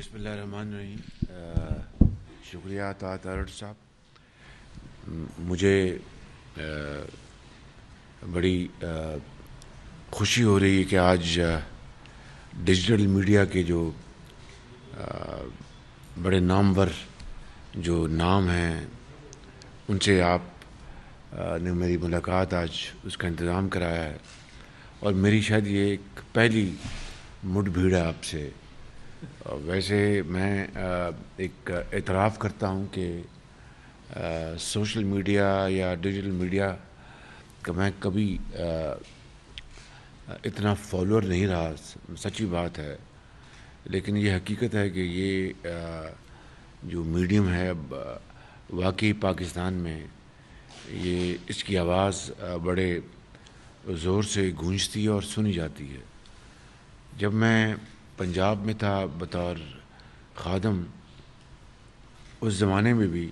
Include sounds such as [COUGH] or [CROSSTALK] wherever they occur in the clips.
बिस्मिल्लाह शुक्रिया तार साहब मुझे आ, बड़ी आ, खुशी हो रही है कि आज डिजिटल मीडिया के जो आ, बड़े नामवर जो नाम हैं उनसे आप ने मेरी मुलाकात आज उसका इंतज़ाम कराया है और मेरी शायद ये एक पहली मुठभीड़ है आपसे वैसे मैं एक एतराफ़ करता हूँ कि सोशल मीडिया या डिजिटल मीडिया का मैं कभी इतना फॉलोअर नहीं रहा सच्ची बात है लेकिन ये हकीकत है कि ये जो मीडियम है अब वाकई पाकिस्तान में ये इसकी आवाज़ बड़े ज़ोर से गूंजती है और सुनी जाती है जब मैं पंजाब में था बतौर खादम उस ज़माने में भी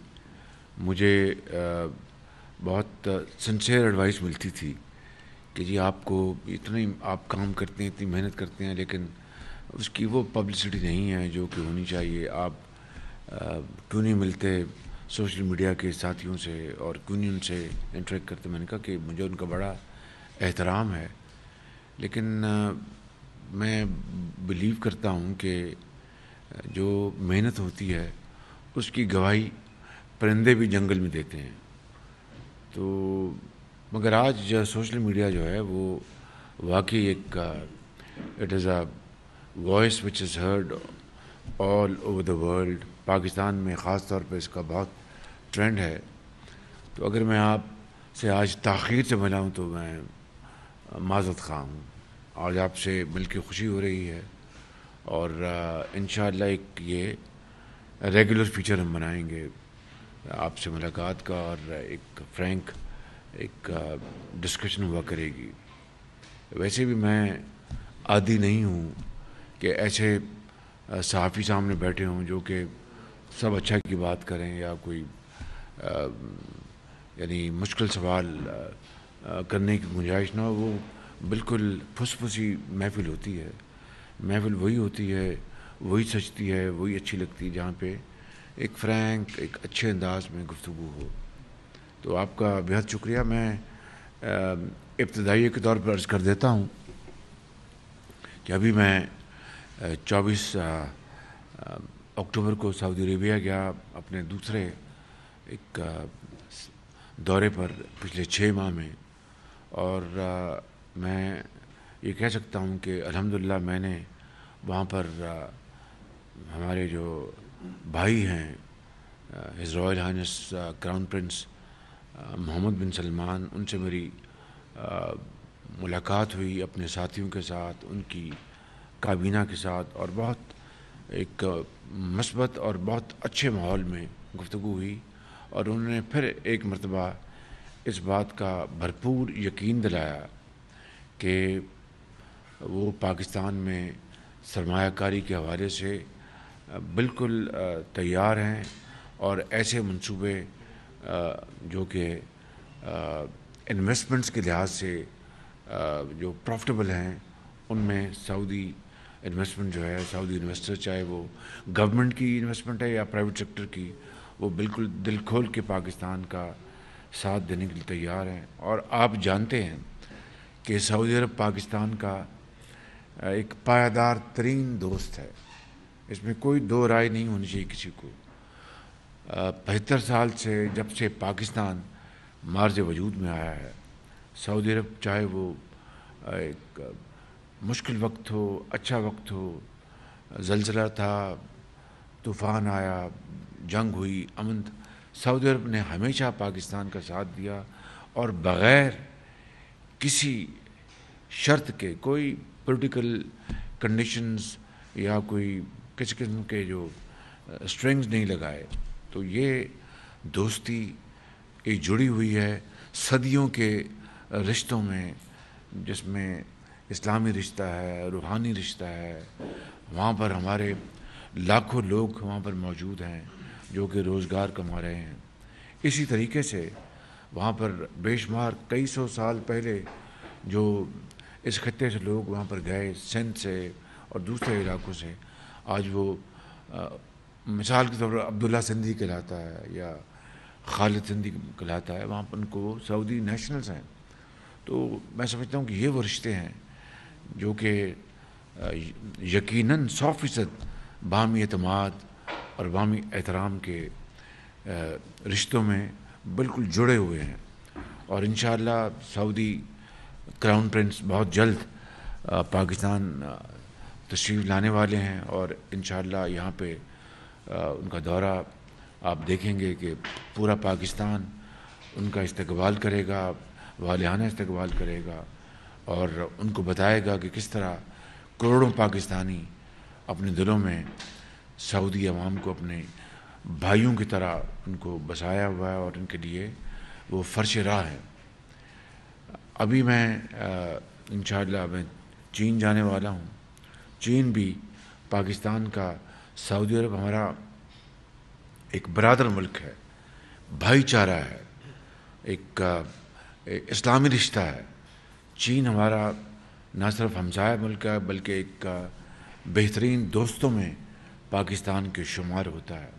मुझे बहुत सिंसेयर एडवाइस मिलती थी कि जी आपको इतना ही आप काम करते हैं इतनी मेहनत करते हैं लेकिन उसकी वो पब्लिसिटी नहीं है जो कि होनी चाहिए आप क्यों नहीं मिलते सोशल मीडिया के साथियों से और क्यों नहीं उनसे इंटरेक्ट करते मैंने कहा कि मुझे उनका बड़ा एहतराम है लेकिन मैं बिलीव करता हूँ कि जो मेहनत होती है उसकी गवाही परिंदे भी जंगल में देते हैं तो मगर आज जो सोशल मीडिया जो है वो वाकई एक it is a voice which is heard all over the world Pakistan में ख़ास तौर पे इसका बहुत ट्रेंड है तो अगर मैं आप से आज तखिर से मिला हूँ तो मैं माजत खा हूँ आज आपसे मिल के खुशी हो रही है और इन एक ये रेगुलर फीचर हम बनाएंगे आपसे मुलाकात का और एक फ्रैंक एक डिस्कशन हुआ करेगी वैसे भी मैं आदि नहीं हूँ कि ऐसे सहाफ़ी सामने बैठे हों जो कि सब अच्छा की बात करें या कोई यानी मुश्किल सवाल आ, करने की गुंजाइश ना हो वो बिल्कुल फुसफुसी महफिल होती है महफिल वही होती है वही सजती है वही अच्छी लगती है जहाँ पे एक फ्रैंक एक अच्छे अंदाज में गुफ्तु हो तो आपका बेहद शुक्रिया मैं इब्तदाई के तौर पर अर्ज़ कर देता हूँ कि अभी मैं चौबीस अक्टूबर को सऊदी अरेबिया गया अपने दूसरे एक दौरे पर पिछले छः माह में और मैं ये कह सकता हूँ कि अल्हम्दुलिल्लाह मैंने वहाँ पर हमारे जो भाई हैं his royal highness crown prince Mohammad bin Salman उनसे मेरी मुलाकात हुई अपने साथियों के साथ उनकी काबीना के साथ और बहुत एक मस्बत और बहुत अच्छे माहौल में गुफ्तु हुई और उन्होंने फिर एक मरतबा इस बात का भरपूर यकीन दिलाया कि वो पाकिस्तान में सरमाकारी के हवाले से बिल्कुल तैयार हैं और ऐसे मंसूबे जो कि इन्वेस्टमेंट्स के लिहाज से जो प्रॉफिटेबल हैं उनमें सऊदी इन्वेस्टमेंट जो है सऊदी इन्वेस्टर चाहे वो गवर्नमेंट की इन्वेस्टमेंट है या प्राइवेट सेक्टर की वो बिल्कुल दिल खोल के पाकिस्तान का साथ देने के लिए तैयार हैं और आप जानते हैं कि सऊदी अरब पाकिस्तान का एक पायदार तरीन दोस्त है इसमें कोई दो राय नहीं होनी चाहिए किसी को बहत्तर साल से जब से पाकिस्तान मार्ज वजूद में आया है सऊदी अरब चाहे वो एक मुश्किल वक्त हो अच्छा वक्त हो जलजला था तूफ़ान आया जंग हुई अमन सऊदी अरब ने हमेशा पाकिस्तान का साथ दिया और बग़ैर किसी शर्त के कोई पोलिटिकल कंडीशंस या कोई किसी किस्म के जो स्ट्रिंग्स नहीं लगाए तो ये दोस्ती एक जुड़ी हुई है सदियों के रिश्तों में जिसमें इस्लामी रिश्ता है रूहानी रिश्ता है वहाँ पर हमारे लाखों लोग वहाँ पर मौजूद हैं जो कि रोज़गार कमा रहे हैं इसी तरीके से वहाँ पर बेशुमार कई सौ साल पहले जो इस खत्े से लोग वहाँ पर गए सिंध से और दूसरे इलाकों से आज वो आ, मिसाल के तौर पर अब्दुल्ला सिंधी कहलाता है या खालिद सिंधी कहलाता है वहाँ पर उनको सऊदी नेशनल्स हैं तो मैं समझता हूँ कि ये वो रिश्ते हैं जो कि यकीन सौ फ़ीसद बामी अतमाद और बामी एहतराम के रिश्तों में बिल्कुल जुड़े हुए हैं और इन सऊदी क्राउन प्रिंस बहुत जल्द पाकिस्तान तशरीफ लाने वाले हैं और इन यहाँ पे उनका दौरा आप देखेंगे कि पूरा पाकिस्तान उनका इस्तकबाल करेगा वालहाना इस्तकबाल करेगा और उनको बताएगा कि किस तरह करोड़ों पाकिस्तानी अपने दिलों में सऊदी आवाम को अपने भाइयों की तरह उनको बसाया हुआ है और इनके लिए वो फर्श राह है अभी मैं इन मैं चीन जाने वाला हूँ चीन भी पाकिस्तान का सऊदी अरब हमारा एक बरदर मुल्क है भाईचारा है एक, एक इस्लामी रिश्ता है चीन हमारा न सिर्फ हमसाया मुल्क है बल्कि एक बेहतरीन दोस्तों में पाकिस्तान के शुमार होता है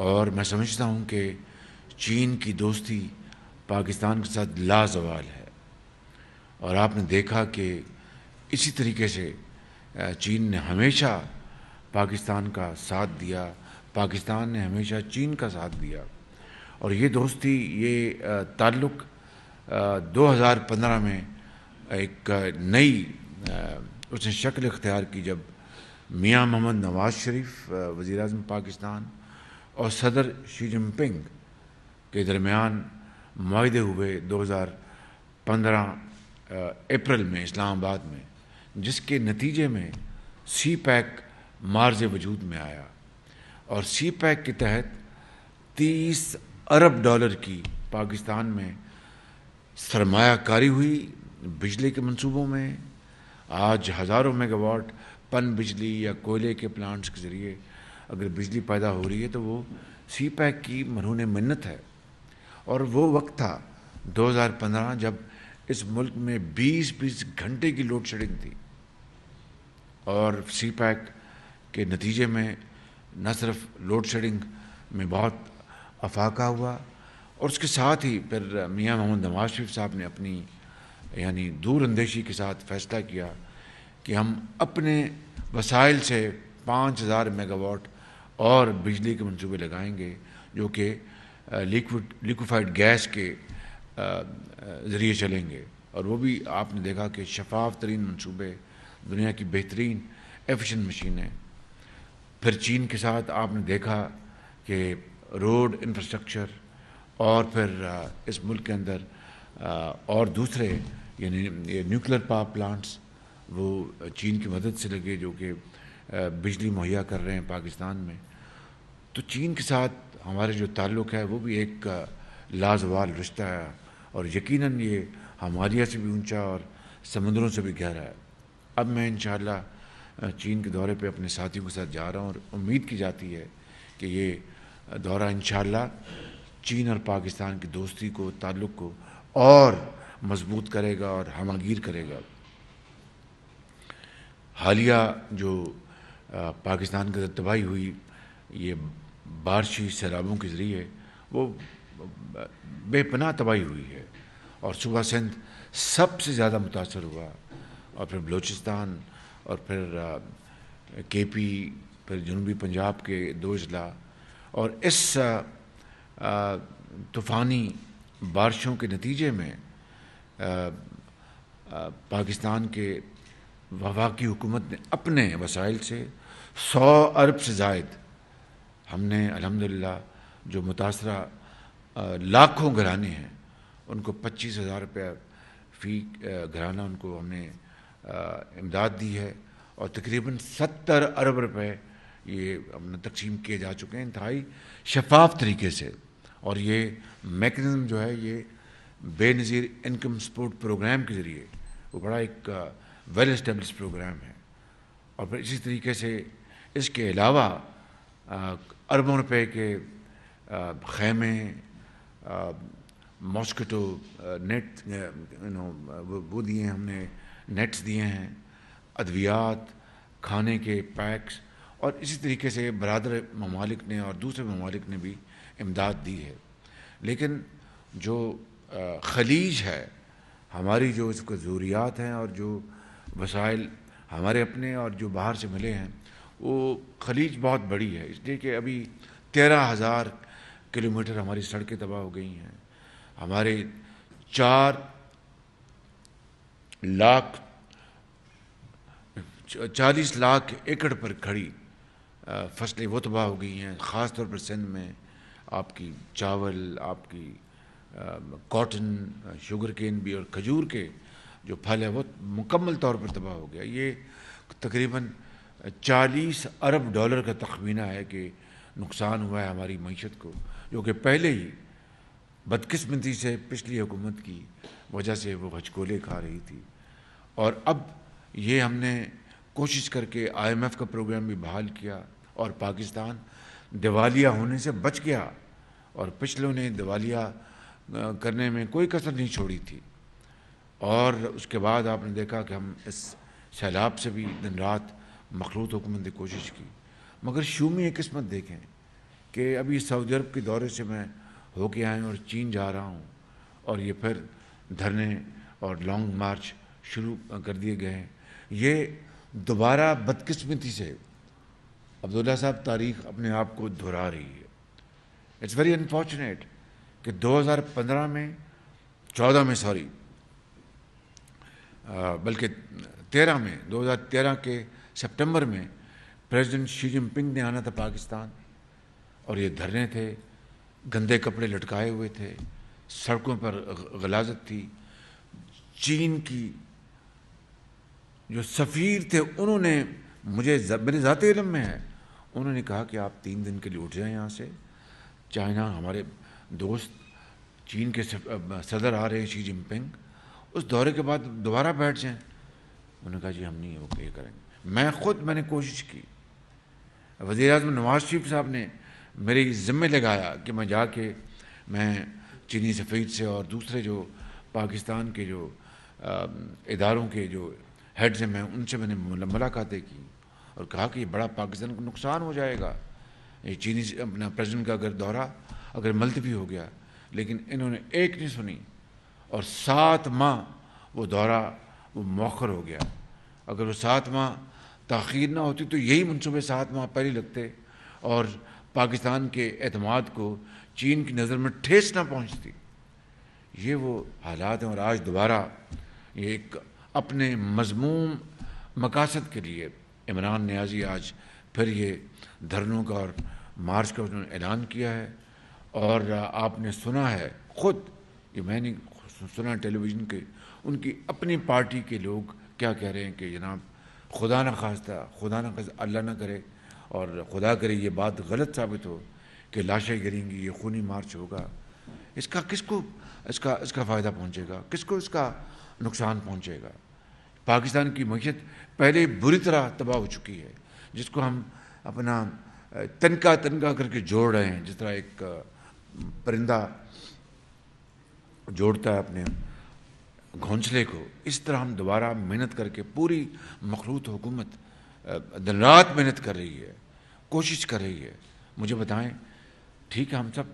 और मैं समझता हूँ कि चीन की दोस्ती पाकिस्तान के साथ लाजवाल है और आपने देखा कि इसी तरीके से चीन ने हमेशा पाकिस्तान का साथ दिया पाकिस्तान ने हमेशा चीन का साथ दिया और ये दोस्ती ये ताल्लुक़ 2015 में एक नई उसने शक्ल इख्तियार की जब मियां मोहम्मद नवाज़ शरीफ वज़ी अजम पाकिस्तान और सदर शी जिनपिंग के दरमियान माहे हुए 2015 अप्रैल में इस्लामाबाद में जिसके नतीजे में सी पैक मार्ज वजूद में आया और सी पैक के तहत 30 अरब डॉलर की पाकिस्तान में सरमाकारी हुई बिजली के मंसूबों में आज हज़ारों मेगावाट पन बिजली या कोयले के प्लांट्स के ज़रिए अगर बिजली पैदा हो रही है तो वो सी पैक की मरहून मन्नत है और वो वक्त था 2015 जब इस मुल्क में 20-20 घंटे की लोड शेडिंग थी और सी पैक के नतीजे में न सिर्फ लोड शेडिंग में बहुत अफाका हुआ और उसके साथ ही फिर मियाँ मोहम्मद नवाज शरीफ साहब ने अपनी यानी दूरअंदेशी के साथ फैसला किया कि हम अपने वसाइल से पाँच हज़ार मेगावाट और बिजली के मंसूबे लगाएंगे जो कि लिक्विड लिक्विफाइड गैस के ज़रिए चलेंगे और वो भी आपने देखा कि शफाफ तरीन मनसूबे दुनिया की बेहतरीन एफिशिएंट मशीनें फिर चीन के साथ आपने देखा कि रोड इंफ्रास्ट्रक्चर और फिर इस मुल्क के अंदर और दूसरे यानी ये न्यूक्लियर पावर प्लांट्स वो चीन की मदद से लगे जो कि बिजली मुहैया कर रहे हैं पाकिस्तान में तो चीन के साथ हमारे जो ताल्लुक़ है वो भी एक लाजवाल रिश्ता है और यकीन ये हमारिया से भी ऊंचा और समुद्रों से भी गहरा है अब मैं इन चीन के दौरे पे अपने साथियों के साथ जा रहा हूँ और उम्मीद की जाती है कि ये दौरा इन चीन और पाकिस्तान की दोस्ती को ताल्लुक़ को और मजबूत करेगा और हमगीर करेगा हालिया जो पाकिस्तान के तबाही हुई ये बारिशी सैलाबों के ज़रिए वो बेपनाह तबाही हुई है और सुबह सिंध सबसे ज़्यादा मुतासर हुआ और फिर बलूचिस्तान और फिर के पी फिर जनूबी पंजाब के दो अजला और इस तूफ़ानी बारिशों के नतीजे में पाकिस्तान के वफाकी हुकूमत ने अपने वसाइल से सौ अरब से जायद हमने अलहमदिल्ला जो मुतासरा लाखों घराने हैं उनको पच्चीस हज़ार रुपये फ़ी घराना उनको हमने इमदाद दी है और तकरीबन सत्तर अरब रुपए ये हमने तकसीम किए जा चुके हैं इंतहाई शफाफ तरीके से और ये मेकनिज़म जो है ये बेनज़ीर इनकम सपोर्ट प्रोग्राम के ज़रिए वो बड़ा एक वेल इस्टेब्लिश प्रोग्राम है और फिर इसी तरीके से इसके अलावा अरबों रुपए के खेमे मॉस्किटो नेट नो वो दिए हमने नेट्स दिए हैं अद्वियात खाने के पैक्स और इसी तरीके से बरदर ममालिक ने और दूसरे ममालिक ने भी इमदाद दी है लेकिन जो खलीज है हमारी जो इसको ज़रूरियात हैं और जो वसाइल हमारे अपने और जो बाहर से मिले हैं वो खलीज बहुत बड़ी है इसलिए कि अभी तेरह हज़ार किलोमीटर हमारी सड़कें तबाह हो गई हैं हमारे चार लाख चालीस लाख एकड़ पर खड़ी फसलें वो तबाह हो गई हैं ख़ास तौर पर सिंध में आपकी चावल आपकी कॉटन शुगर केन भी और खजूर के जो फल है वो मुकम्मल तौर पर तबाह हो गया ये तकरीबन चालीस अरब डॉलर का तखमीना है कि नुकसान हुआ है हमारी मीशत को जो कि पहले ही बदकस्मती से पिछली हुकूमत की वजह से वो हचकोले खा रही थी और अब ये हमने कोशिश करके आईएमएफ का प्रोग्राम भी बहाल किया और पाकिस्तान दिवालिया होने से बच गया और पिछलों ने दिवालिया करने में कोई कसर नहीं छोड़ी थी और उसके बाद आपने देखा कि हम इस सैलाब से भी दिन रात मखलूत तो हुकूमत ने कोशिश की मगर शू में ये किस्मत देखें कि अभी सऊदी अरब के दौरे से मैं होके आया और चीन जा रहा हूँ और ये फिर धरने और लॉन्ग मार्च शुरू कर दिए गए हैं ये दोबारा बदकिस्मती से अब्दुल्ला साहब तारीख अपने आप को दोहरा रही है इट्स वेरी अनफॉर्चुनेट कि 2015 में 14 में सॉरी बल्कि 13 में 2013 के सितंबर में प्रेसिडेंट शी जिनपिंग ने आना था पाकिस्तान और ये धरने थे गंदे कपड़े लटकाए हुए थे सड़कों पर गलाजत थी चीन की जो सफ़ीर थे उन्होंने मुझे मेरे ज़ाते इलम में है उन्होंने कहा कि आप तीन दिन के लिए उठ जाएं यहाँ से चाइना हमारे दोस्त चीन के सदर आ रहे हैं शी जिनपिंग उस दौरे के बाद दोबारा बैठ जाएं उन्होंने कहा जी हम नहीं वो ये करेंगे मैं खुद मैंने कोशिश की वज़ी अजम नवाज शरीफ साहब ने मेरे ज़िम्मे लगाया कि मैं जाके मैं चीनी सफ़ीद से और दूसरे जो पाकिस्तान के जो आ, इदारों के जो हेड्स हैं मैं उनसे मैंने मुलाकातें की और कहा कि ये बड़ा पाकिस्तान को नुकसान हो जाएगा ये चीनी अपना प्रेजिडेंट का अगर दौरा अगर भी हो गया लेकिन इन्होंने एक नहीं सुनी और सात माह वो दौरा वो मौखर हो गया अगर वो सात माह तखीर ना होती तो यही मनसूबे साथ वहाँ पर ही लगते और पाकिस्तान के अतमाद को चीन की नज़र में ठेस ना पहुँचती ये वो हालात हैं और आज दोबारा ये एक अपने मजमूम मकासद के लिए इमरान न्याजी आज फिर ये धरनों का और मार्च का उन्होंने ऐलान किया है और आपने सुना है ख़ुद ये मैंने सुना टेलीविज़न के उनकी अपनी पार्टी के लोग क्या कह रहे हैं कि जनाब खुदा न खास्ता खुदा न खास्ता अल्लाह ना करे और खुदा करे ये बात गलत साबित हो कि लाशें गिरेंगी ये खूनी मार्च होगा इसका किसको इसका इसका फ़ायदा पहुँचेगा किसको इसका नुकसान पहुँचेगा पाकिस्तान की मैशत पहले बुरी तरह तबाह हो चुकी है जिसको हम अपना तनका तनका करके जोड़ रहे हैं जिस तरह एक परिंदा जोड़ता है अपने घोंसले को इस तरह हम दोबारा मेहनत करके पूरी मखलूत हुकूमत दिन रात मेहनत कर रही है कोशिश कर रही है मुझे बताएं ठीक है हम सब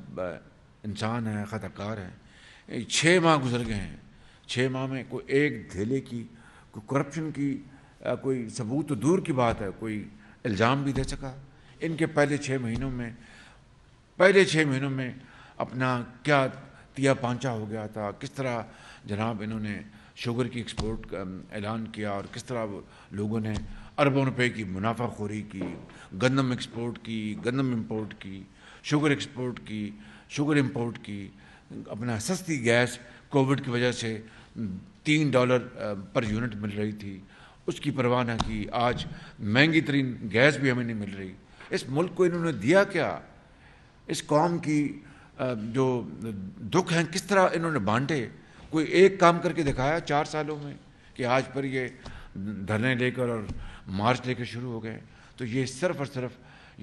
इंसान हैं ख़ताकार हैं छः माह गुजर गए हैं छः माह में कोई एक धेले की कोई करप्शन की कोई सबूत तो दूर की बात है कोई इल्ज़ाम भी दे सका इनके पहले छः महीनों में पहले छः महीनों में अपना क्या तिया पांचा हो गया था किस तरह जनाब इन्होंने शुगर की एक्सपोर्ट का ऐलान किया और किस तरह लोगों ने अरबों रुपए की मुनाफाखोरी की गंदम एक्सपोर्ट की गंदम इंपोर्ट की शुगर एक्सपोर्ट की शुगर इंपोर्ट की अपना सस्ती गैस कोविड की वजह से तीन डॉलर पर यूनिट मिल रही थी उसकी परवाह ना की आज महंगी तरीन गैस भी हमें नहीं मिल रही इस मुल्क को इन्होंने दिया क्या इस कौम की जो दुख हैं किस तरह इन्होंने बांटे कोई एक काम करके दिखाया चार सालों में कि आज पर ये धरने लेकर और मार्च लेकर शुरू हो गए तो ये सिर्फ और सिर्फ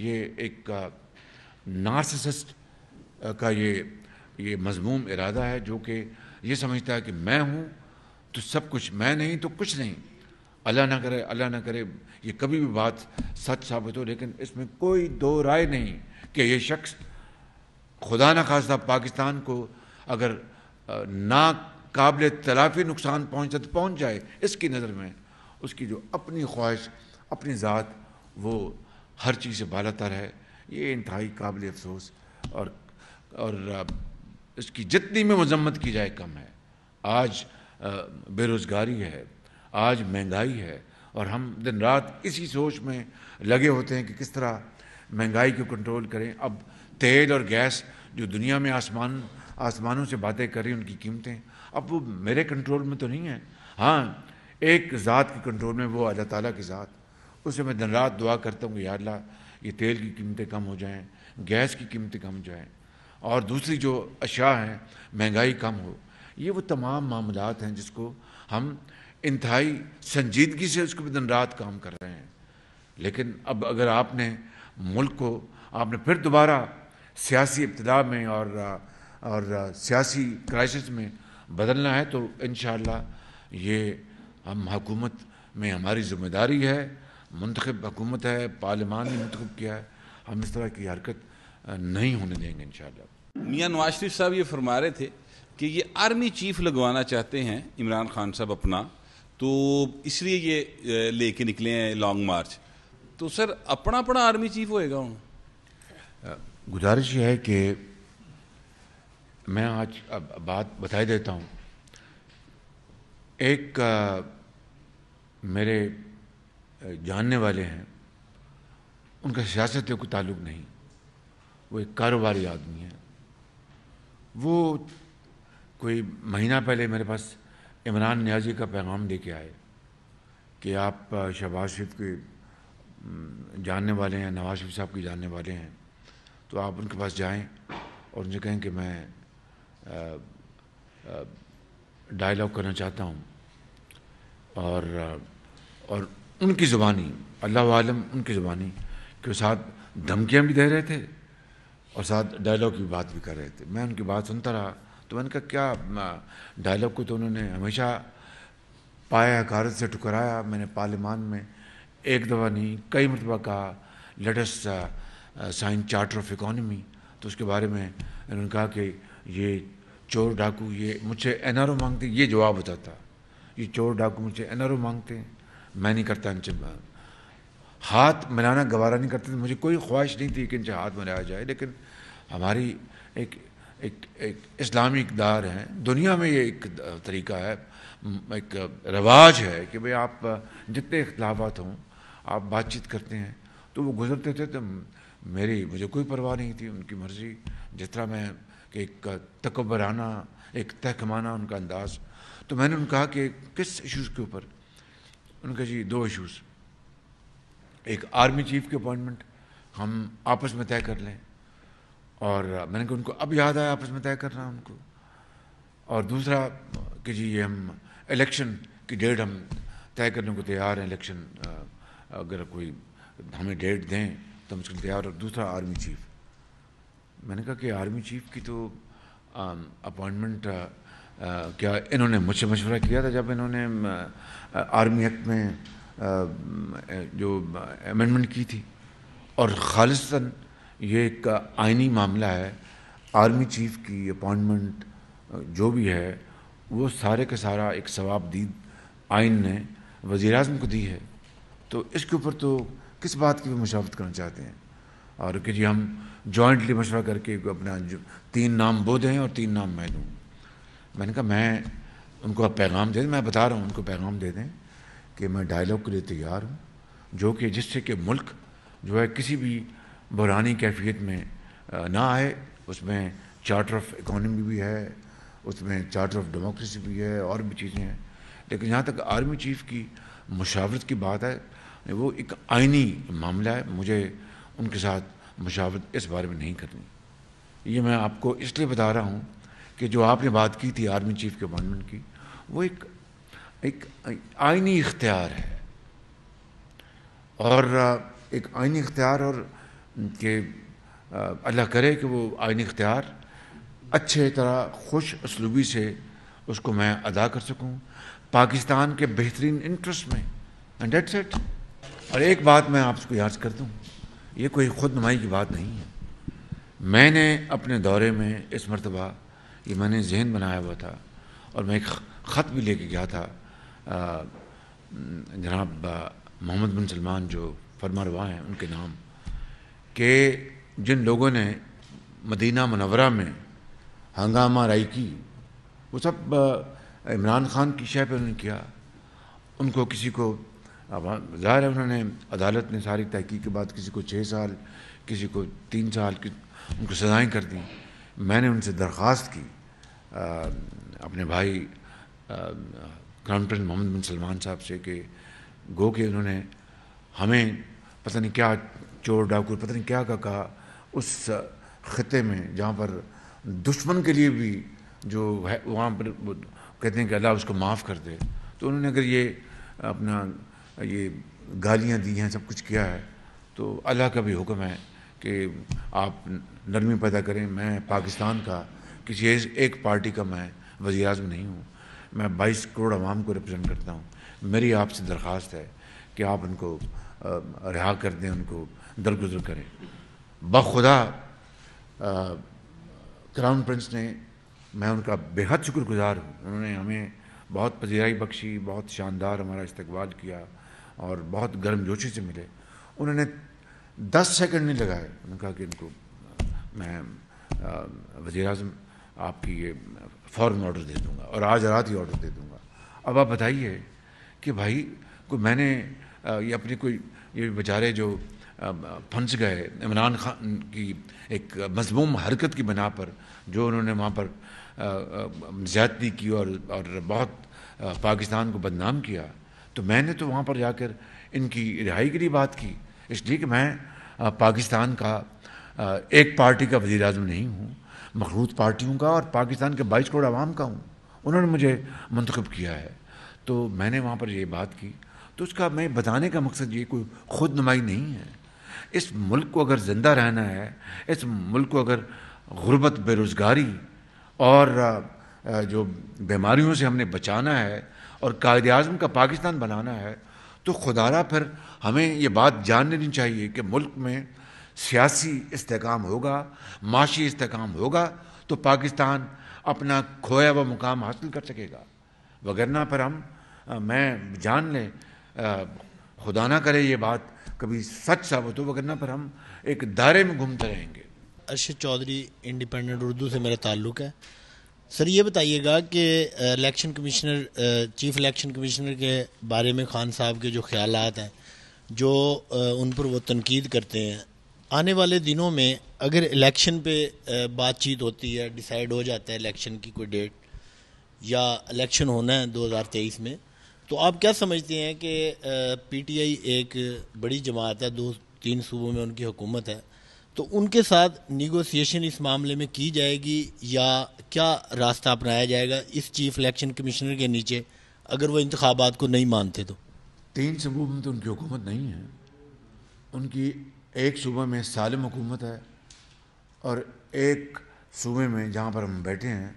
ये एक नार्सिसिस्ट का ये ये मजमूम इरादा है जो कि ये समझता है कि मैं हूँ तो सब कुछ मैं नहीं तो कुछ नहीं अल्लाह ना करे अल्लाह ना करे ये कभी भी बात सच साबित हो लेकिन इसमें कोई दो राय नहीं कि ये शख्स खुदा न खासा पाकिस्तान को अगर ना काबिल तलाफी नुकसान जाए तो पहुँच जाए इसकी नज़र में उसकी जो अपनी ख्वाहिश अपनी ज़ात वो हर चीज़ से बाला तर है ये इंतहाई काबिल अफसोस और और इसकी जितनी में मजम्मत की जाए कम है आज बेरोज़गारी है आज महंगाई है और हम दिन रात इसी सोच में लगे होते हैं कि किस तरह महंगाई को कंट्रोल करें अब तेल और गैस जो दुनिया में आसमान आसमानों से बातें कर रही उनकी कीमतें अब वो मेरे कंट्रोल में तो नहीं है हाँ एक ज़ात के कंट्रोल में वो अल्लाह ताला की ज़ात उसे मैं दिन रात दुआ करता हूँ यार ला ये तेल की कीमतें कम हो जाएँ गैस की कीमतें कम हो जाएँ और दूसरी जो अशा हैं महंगाई कम हो ये वो तमाम मामलात हैं जिसको हम इंतहाई संजीदगी से उसको भी दिन रात काम कर रहे हैं लेकिन अब अगर आपने मुल्क को आपने फिर दोबारा सियासी इब्तदा में और और सियासी क्राइसिस में बदलना है तो इन ये हम हकूमत में हमारी जिम्मेदारी है मंतखब हकूमत है पार्लियामान ने मंतखब किया है हम इस तरह की हरकत नहीं होने देंगे इन मियाँ नवाज शरीफ साहब ये फरमा रहे थे कि ये आर्मी चीफ लगवाना चाहते हैं इमरान खान साहब अपना तो इसलिए ये लेके निकले हैं लॉन्ग मार्च तो सर अपना अपना आर्मी चीफ होएगा उन गुजारिश है कि मैं आज अब बात बताई देता हूँ एक आ, मेरे जानने वाले हैं उनका सियासत कोई ताल्लुक नहीं वो एक कारोबारी आदमी है वो कोई महीना पहले मेरे पास इमरान न्याजी का पैगाम दे के आए कि आप शहबाज शरीफ के जानने वाले हैं नवाज शरीफ साहब के जानने वाले हैं तो आप उनके पास जाएं और उनसे कहें कि मैं डायलॉग करना चाहता हूँ और और उनकी ज़ुबानी अल्लाह आलम उनकी ज़ुबानी के साथ धमकियाँ भी दे रहे थे और साथ डायलॉग की बात भी कर रहे थे मैं उनकी बात सुनता रहा तो मैंने कहा क्या डायलॉग को तो उन्होंने हमेशा पाया कारत से ठुकराया मैंने पार्लियामान में एक दफ़ा नहीं कई मरतबा कहा latest sign charter of economy तो उसके बारे में उन्होंने कहा कि ये चोर डाकू ये मुझसे एन आर ओ मांगते ये जवाब होता था ये चोर डाकू मुझे एन आर ओ मांगते हैं मैं नहीं करता इनसे हाथ मिलाना गवारा नहीं करते थे मुझे कोई ख्वाहिश नहीं थी कि इनसे हाथ मिलाया जाए लेकिन हमारी एक एक एक इस्लामी इकदार है दुनिया में ये एक तरीका है एक रवाज है कि भाई आप जितने इख्लाफात हों आप बातचीत करते हैं तो वो गुजरते थे तो मेरी मुझे कोई परवाह नहीं थी उनकी मर्ज़ी जिस तरह मैं एक तकबराना एक तहकमाना उनका अंदाज तो मैंने उनका कहा कि किस इशूज़ के ऊपर उनके जी दो इशूज़ एक आर्मी चीफ की अपॉइंटमेंट हम आपस में तय कर लें और मैंने कहा उनको अब याद आया आपस में तय करना उनको और दूसरा कि जी ये हम इलेक्शन की डेट हम तय करने को तैयार हैं इलेक्शन अगर कोई हमें डेट दें तो हम उसको तैयार और दूसरा आर्मी चीफ मैंने कहा कि आर्मी चीफ की तो अपॉइंटमेंट um, uh, uh, क्या इन्होंने मुझसे मशवरा किया था जब इन्होंने uh, आर्मी एक्ट में आ, जो अमेंडमेंट की थी और खालिस्तन ये एक आइनी मामला है आर्मी चीफ की अपॉइंटमेंट जो भी है वो सारे का सारा एक दी आइन ने वज़ी अजम को दी है तो इसके ऊपर तो किस बात की भी मुशावत करना चाहते हैं और कि जी हम जॉइंटली मशवरा करके अपना तीन नाम वो दें और तीन नाम मैं दूँ मैंने कहा मैं उनको अब पैगाम दे दें मैं बता रहा हूँ उनको पैगाम दे दें कि मैं डायलॉग के लिए तैयार हूँ जो कि जिससे कि मुल्क जो है किसी भी बुरानी कैफियत में ना आए उसमें चार्टर ऑफ इकोनॉमी भी है उसमें चार्टर ऑफ डेमोक्रेसी भी है और भी चीज़ें हैं लेकिन जहाँ तक आर्मी चीफ़ की मुशावरत की बात है वो एक आइनी मामला है मुझे उनके साथ मशावत इस बारे में नहीं करनी ये मैं आपको इसलिए बता रहा हूँ कि जो आपने बात की थी आर्मी चीफ के अपॉइंटमेंट की वो एक एक आइनी इख्तियार है और एक आइनी इख्तियार और के अल्लाह करे कि वो आइनी इख्तियार अच्छे तरह खुश उसलूबी से उसको मैं अदा कर सकूँ पाकिस्तान के बेहतरीन इंटरेस्ट में एंड डेट्स इट और एक बात मैं आपको याद कर दूँ ये कोई खुद नुमाई की बात नहीं है मैंने अपने दौरे में इस मरतबा ये मैंने जहन बनाया हुआ था और मैं एक ख़त भी लेके गया था जनाब मोहम्मद बिन सलमान जो फरमारवा हैं उनके नाम के जिन लोगों ने मदीना मनवरा में हंगामा राई की वो सब इमरान ख़ान की शय पर उन्होंने किया उनको किसी को अब हाँ, ज़ाहिर है उन्होंने अदालत ने सारी तहकीक के बाद किसी को छः साल किसी को तीन साल की उनको सजाएं कर दी मैंने उनसे दरख्वास्त की आ, अपने भाई crown prince Mohammad bin Salman साहब से कि गो के उन्होंने हमें पता नहीं क्या चोर डाकू पता नहीं क्या का कहा उस ख़त्े में जहाँ पर दुश्मन के लिए भी जो है वहाँ पर कहते हैं कि अल्लाह उसको माफ़ कर दे तो उन्होंने अगर ये अपना ये गालियाँ दी हैं सब कुछ किया है तो अल्लाह का भी हुक्म है कि आप नरमी पैदा करें मैं पाकिस्तान का किसी एक पार्टी का मैं वजी अजम नहीं हूँ मैं बाईस करोड़ आवाम को रिप्रजेंट करता हूँ मेरी आपसे दरख्वास्त है कि आप उनको रिहा कर दें उनको दरगुजर करें बखुदा क्राउन प्रिंस ने मैं उनका बेहद शुक्रगुजार हूँ उन्होंने हमें बहुत पजीराई बख्शी बहुत शानदार हमारा इस्तेवाल किया और बहुत गर्म जोशी से मिले उन्होंने दस सेकंड नहीं लगाए उन्होंने कहा कि इनको मैं वज़ी अजम आपकी ये फ़ौरन ऑर्डर दे दूँगा और आज रात ही ऑर्डर दे दूँगा अब आप बताइए कि भाई को मैंने ये अपनी कोई ये बेचारे जो फंस गए इमरान खान की एक मजमूम हरकत की बना पर जो उन्होंने वहाँ पर ज़्यादती की और और बहुत पाकिस्तान को बदनाम किया तो मैंने तो वहाँ पर जाकर इनकी रिहाई के लिए बात की इसलिए कि मैं पाकिस्तान का एक पार्टी का वजीर अजम नहीं हूँ मखलूत पार्टियों का और पाकिस्तान के बाईस करोड़ आवाम का हूँ उन्होंने मुझे मंतखब किया है तो मैंने वहाँ पर ये बात की तो उसका मैं बताने का मकसद ये कोई खुद नुमाई नहीं है इस मुल्क को अगर ज़िंदा रहना है इस मुल्क को अगर गुरबत बेरोज़गारी और जो बीमारियों से हमने बचाना है और कायद अजम का पाकिस्तान बनाना है तो खुदारा फिर हमें ये बात जान लेनी चाहिए कि मुल्क में सियासी इसकाम होगा माशी इसकाम होगा तो पाकिस्तान अपना खोया हुआ मुकाम हासिल कर सकेगा वगरना पर हम आ, मैं जान लें खुदा ना करे ये बात कभी सच साबित हो तो वगरना पर हम एक दायरे में घूमते रहेंगे अरशद चौधरी इंडिपेंडेंट उर्दू से मेरा ताल्लुक़ है सर ये बताइएगा कि election commissioner chief election commissioner के बारे में खान साहब के जो ख्याल हैं जो उन पर वो तनकीद करते हैं आने वाले दिनों में अगर इलेक्शन पे बातचीत होती है डिसाइड हो जाता है इलेक्शन की कोई डेट या इलेक्शन होना है 2023 में तो आप क्या समझते हैं कि पीटीआई एक बड़ी जमात है दो तीन सूबों में उनकी हुकूमत है तो उनके साथ निगोसिएशन इस मामले में की जाएगी या क्या रास्ता अपनाया जाएगा इस चीफ इलेक्शन कमिश्नर के नीचे अगर वो इंतबात को नहीं मानते तो तीन सूबों में तो उनकी हुकूमत नहीं है उनकी एक सूबे में सालम हुकूमत है और एक सूबे में जहाँ पर हम बैठे हैं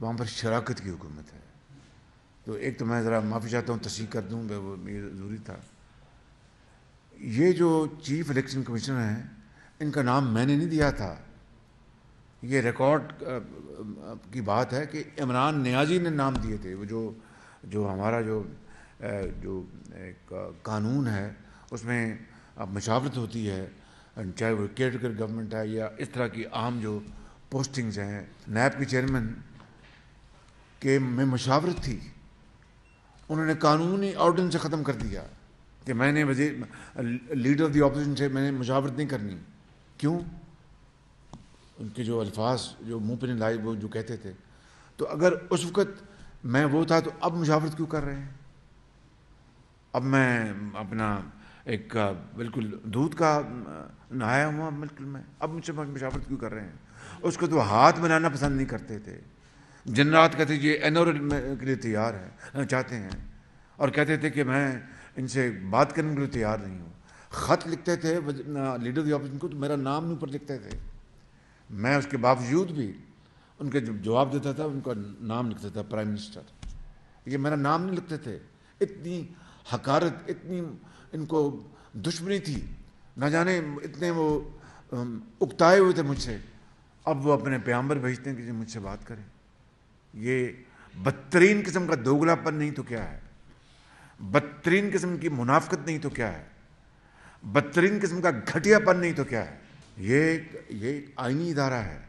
वहाँ पर शराकत की हुकूमत है तो एक तो मैं ज़रा माफ़ी चाहता हूँ तस्वीर कर दूँ वो ज़रूरी था ये जो चीफ इलेक्शन कमिश्नर हैं इनका नाम मैंने नहीं दिया था ये रिकॉर्ड की बात है कि इमरान न्याजी ने नाम दिए थे वो जो जो हमारा जो जो एक कानून है उसमें अब मशावरत होती है चाहे वो केयरटेकर गवर्नमेंट है या इस तरह की आम जो पोस्टिंग्स हैं नैब के चेयरमैन के में मशावरत थी उन्होंने कानूनी ऑर्डिनेंस से ख़त्म कर दिया कि मैंने वजी लीडर ऑफ द अपोजिशन से मैंने मशावरत नहीं करनी क्यों उनके जो अल्फाज जो मुँह पर लाए वो जो कहते थे तो अगर उस वक़्त मैं वो था तो अब मुशावरत क्यों कर रहे हैं अब मैं अपना एक बिल्कुल दूध का नहाया हुआ बिल्कुल मैं अब मुझसे मुशावरत क्यों कर रहे हैं उसको तो हाथ मिलाना पसंद नहीं करते थे जन्नात कहते ये एनोरल के लिए तैयार है चाहते हैं और कहते थे कि मैं इनसे बात करने के लिए तैयार नहीं हूँ ख़त लिखते थे लीडर ऑफ अपोजिशन को तो मेरा नाम नहीं ऊपर लिखते थे मैं उसके बावजूद भी उनके जब जवाब देता था उनका नाम लिखता था प्राइम मिनिस्टर ये मेरा नाम नहीं लिखते थे इतनी हकारत इतनी इनको दुश्मनी थी न जाने इतने वो उकताए हुए थे मुझसे अब वो अपने पैम्बर भेजते हैं कि मुझसे बात करें ये बदतरीन किस्म का दोगलापन नहीं तो क्या है बदतरीन किस्म की मुनाफ्त नहीं तो क्या है बदतरीन किस्म का घटियापन नहीं तो क्या है ये ये आइनी इदारा है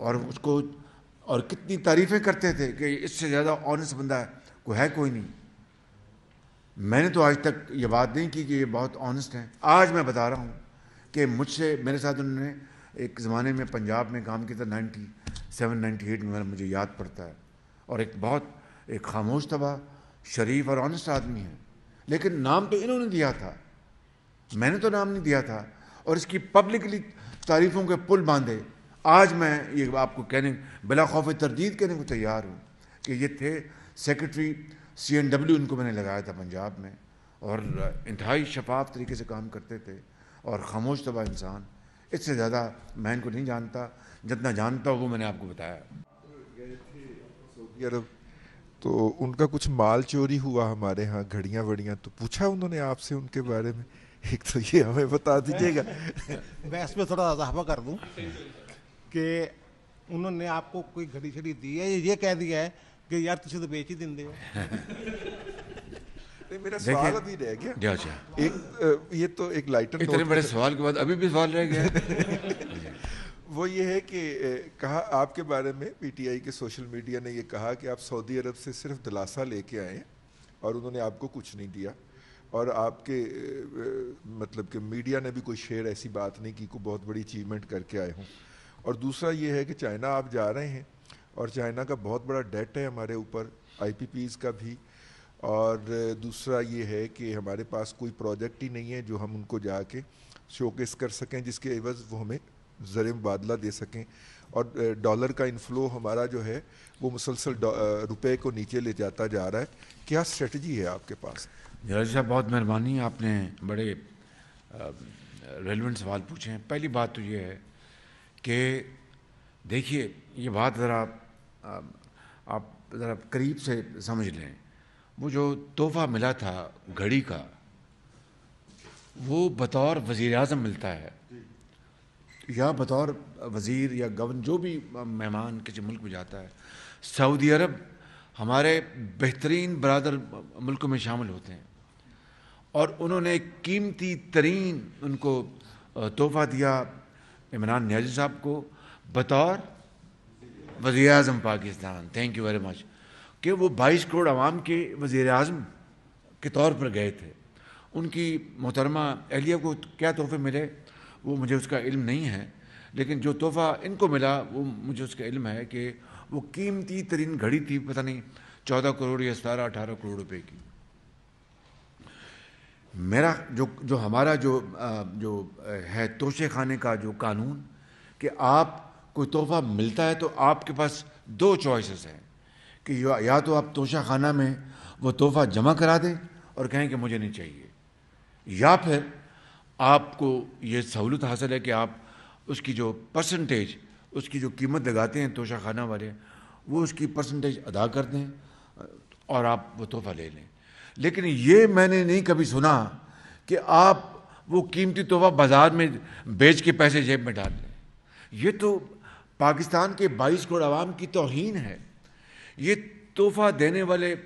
और उसको और कितनी तारीफ़ें करते थे कि इससे ज़्यादा ऑनेस्ट बंदा है कोई है कोई नहीं मैंने तो आज तक ये बात नहीं की कि ये बहुत ऑनेस्ट हैं आज मैं बता रहा हूँ कि मुझसे मेरे साथ उन्होंने एक ज़माने में पंजाब में काम किया था नाइन्टी सेवन नाइन्टी एट में मुझे याद पड़ता है और एक बहुत एक खामोश तबाह शरीफ और ऑनेस्ट आदमी है लेकिन नाम तो इन्होंने दिया था मैंने तो नाम नहीं दिया था और इसकी पब्लिकली तारीफों के पुल बांधे आज मैं ये आपको कहने बिला खौफ तरदीद कहने को तैयार हूँ कि ये थे सेक्रेटरी सी एन डब्ल्यू इनको मैंने लगाया था पंजाब में और इंतहाई शफाफ तरीके से काम करते थे और खामोश तबा इंसान इससे ज़्यादा मैं इनको नहीं जानता जितना जानता हूँ वो मैंने आपको बताया सऊदी अरब तो उनका कुछ माल चोरी हुआ हमारे यहाँ घड़ियाँ वड़ियाँ तो पूछा उन्होंने आपसे उनके बारे में एक तो ये हमें बता दीजिएगा मैं इसमें थोड़ा इजाफा कर दूँ कि उन्होंने आपको कोई घड़ी छड़ी दी है ये कह दिया है कि यार तुझे तो बेच ही देंगे मेरा सवाल अभी रह गया अच्छा एक ये तो एक लाइटर इतने बड़े सवाल के बाद अभी भी सवाल रह गया [LAUGHS] वो ये है कि कहा आपके बारे में पीटीआई के सोशल मीडिया ने ये कहा कि आप सऊदी अरब से सिर्फ दिलासा लेके आए और उन्होंने आपको कुछ नहीं दिया और आपके मतलब कि मीडिया ने भी कोई शेयर ऐसी बात नहीं की को बहुत बड़ी अचीवमेंट करके आए हों और दूसरा ये है कि चाइना आप जा रहे हैं और चाइना का बहुत बड़ा डेट है हमारे ऊपर आई का भी और दूसरा ये है कि हमारे पास कोई प्रोजेक्ट ही नहीं है जो हम उनको जाके शोकेस कर सकें जिसके एवज वो हमें ज़र मुबादला दे सकें और डॉलर का इनफ्लो हमारा जो है वो मुसलसल रुपए को नीचे ले जाता जा रहा है क्या स्ट्रेटजी है आपके पास निराज साहब बहुत मेहरबानी आपने बड़े रेलिवेंट सवाल पूछे हैं पहली बात तो ये है कि देखिए ये बात ज़रा आप ज़रा करीब से समझ लें वो जो तोहफ़ा मिला था घड़ी का वो बतौर वज़ी अजम मिलता है या बतौर वज़ीर या गवन जो भी मेहमान किसी मुल्क में जाता है सऊदी अरब हमारे बेहतरीन बरदर मुल्कों में शामिल होते हैं और उन्होंने कीमती तरीन उनको तोहफा दिया इमरान न्याजी साहब को बतौर वज़ी अजम Pakistan thank you very much कि वो 22 करोड़ आवाम के वज़ी अजम के तौर पर गए थे उनकी मोहतरमा एहलिया को क्या तोहफे मिले वो मुझे उसका इल्म नहीं है लेकिन जो तोहफ़ा इनको मिला वो मुझे उसका इल्म है कि वो कीमती तरीन घड़ी थी पता नहीं चौदह करोड़ या सतारह अठारह करोड़ रुपए की मेरा जो जो हमारा जो जो है तोशे खाने का जो कानून कि आप कोई तोहफा मिलता है तो आपके पास दो चॉइसेस हैं कि या तो आप तोशा खाना में वो तोहफा जमा करा दें और कहें कि मुझे नहीं चाहिए या फिर आपको ये सहूलत हासिल है कि आप उसकी जो परसेंटेज उसकी जो कीमत लगाते हैं तोशा खाना वाले वो उसकी परसेंटेज अदा कर दें और आप वो तोहफ़ा ले लें लेकिन ये मैंने नहीं कभी सुना कि आप वो कीमती तोहफा बाज़ार में बेच के पैसे जेब में डाल लें ये तो पाकिस्तान के 22 करोड़ आवाम की तोहन है ये तोहफ़ा देने वाले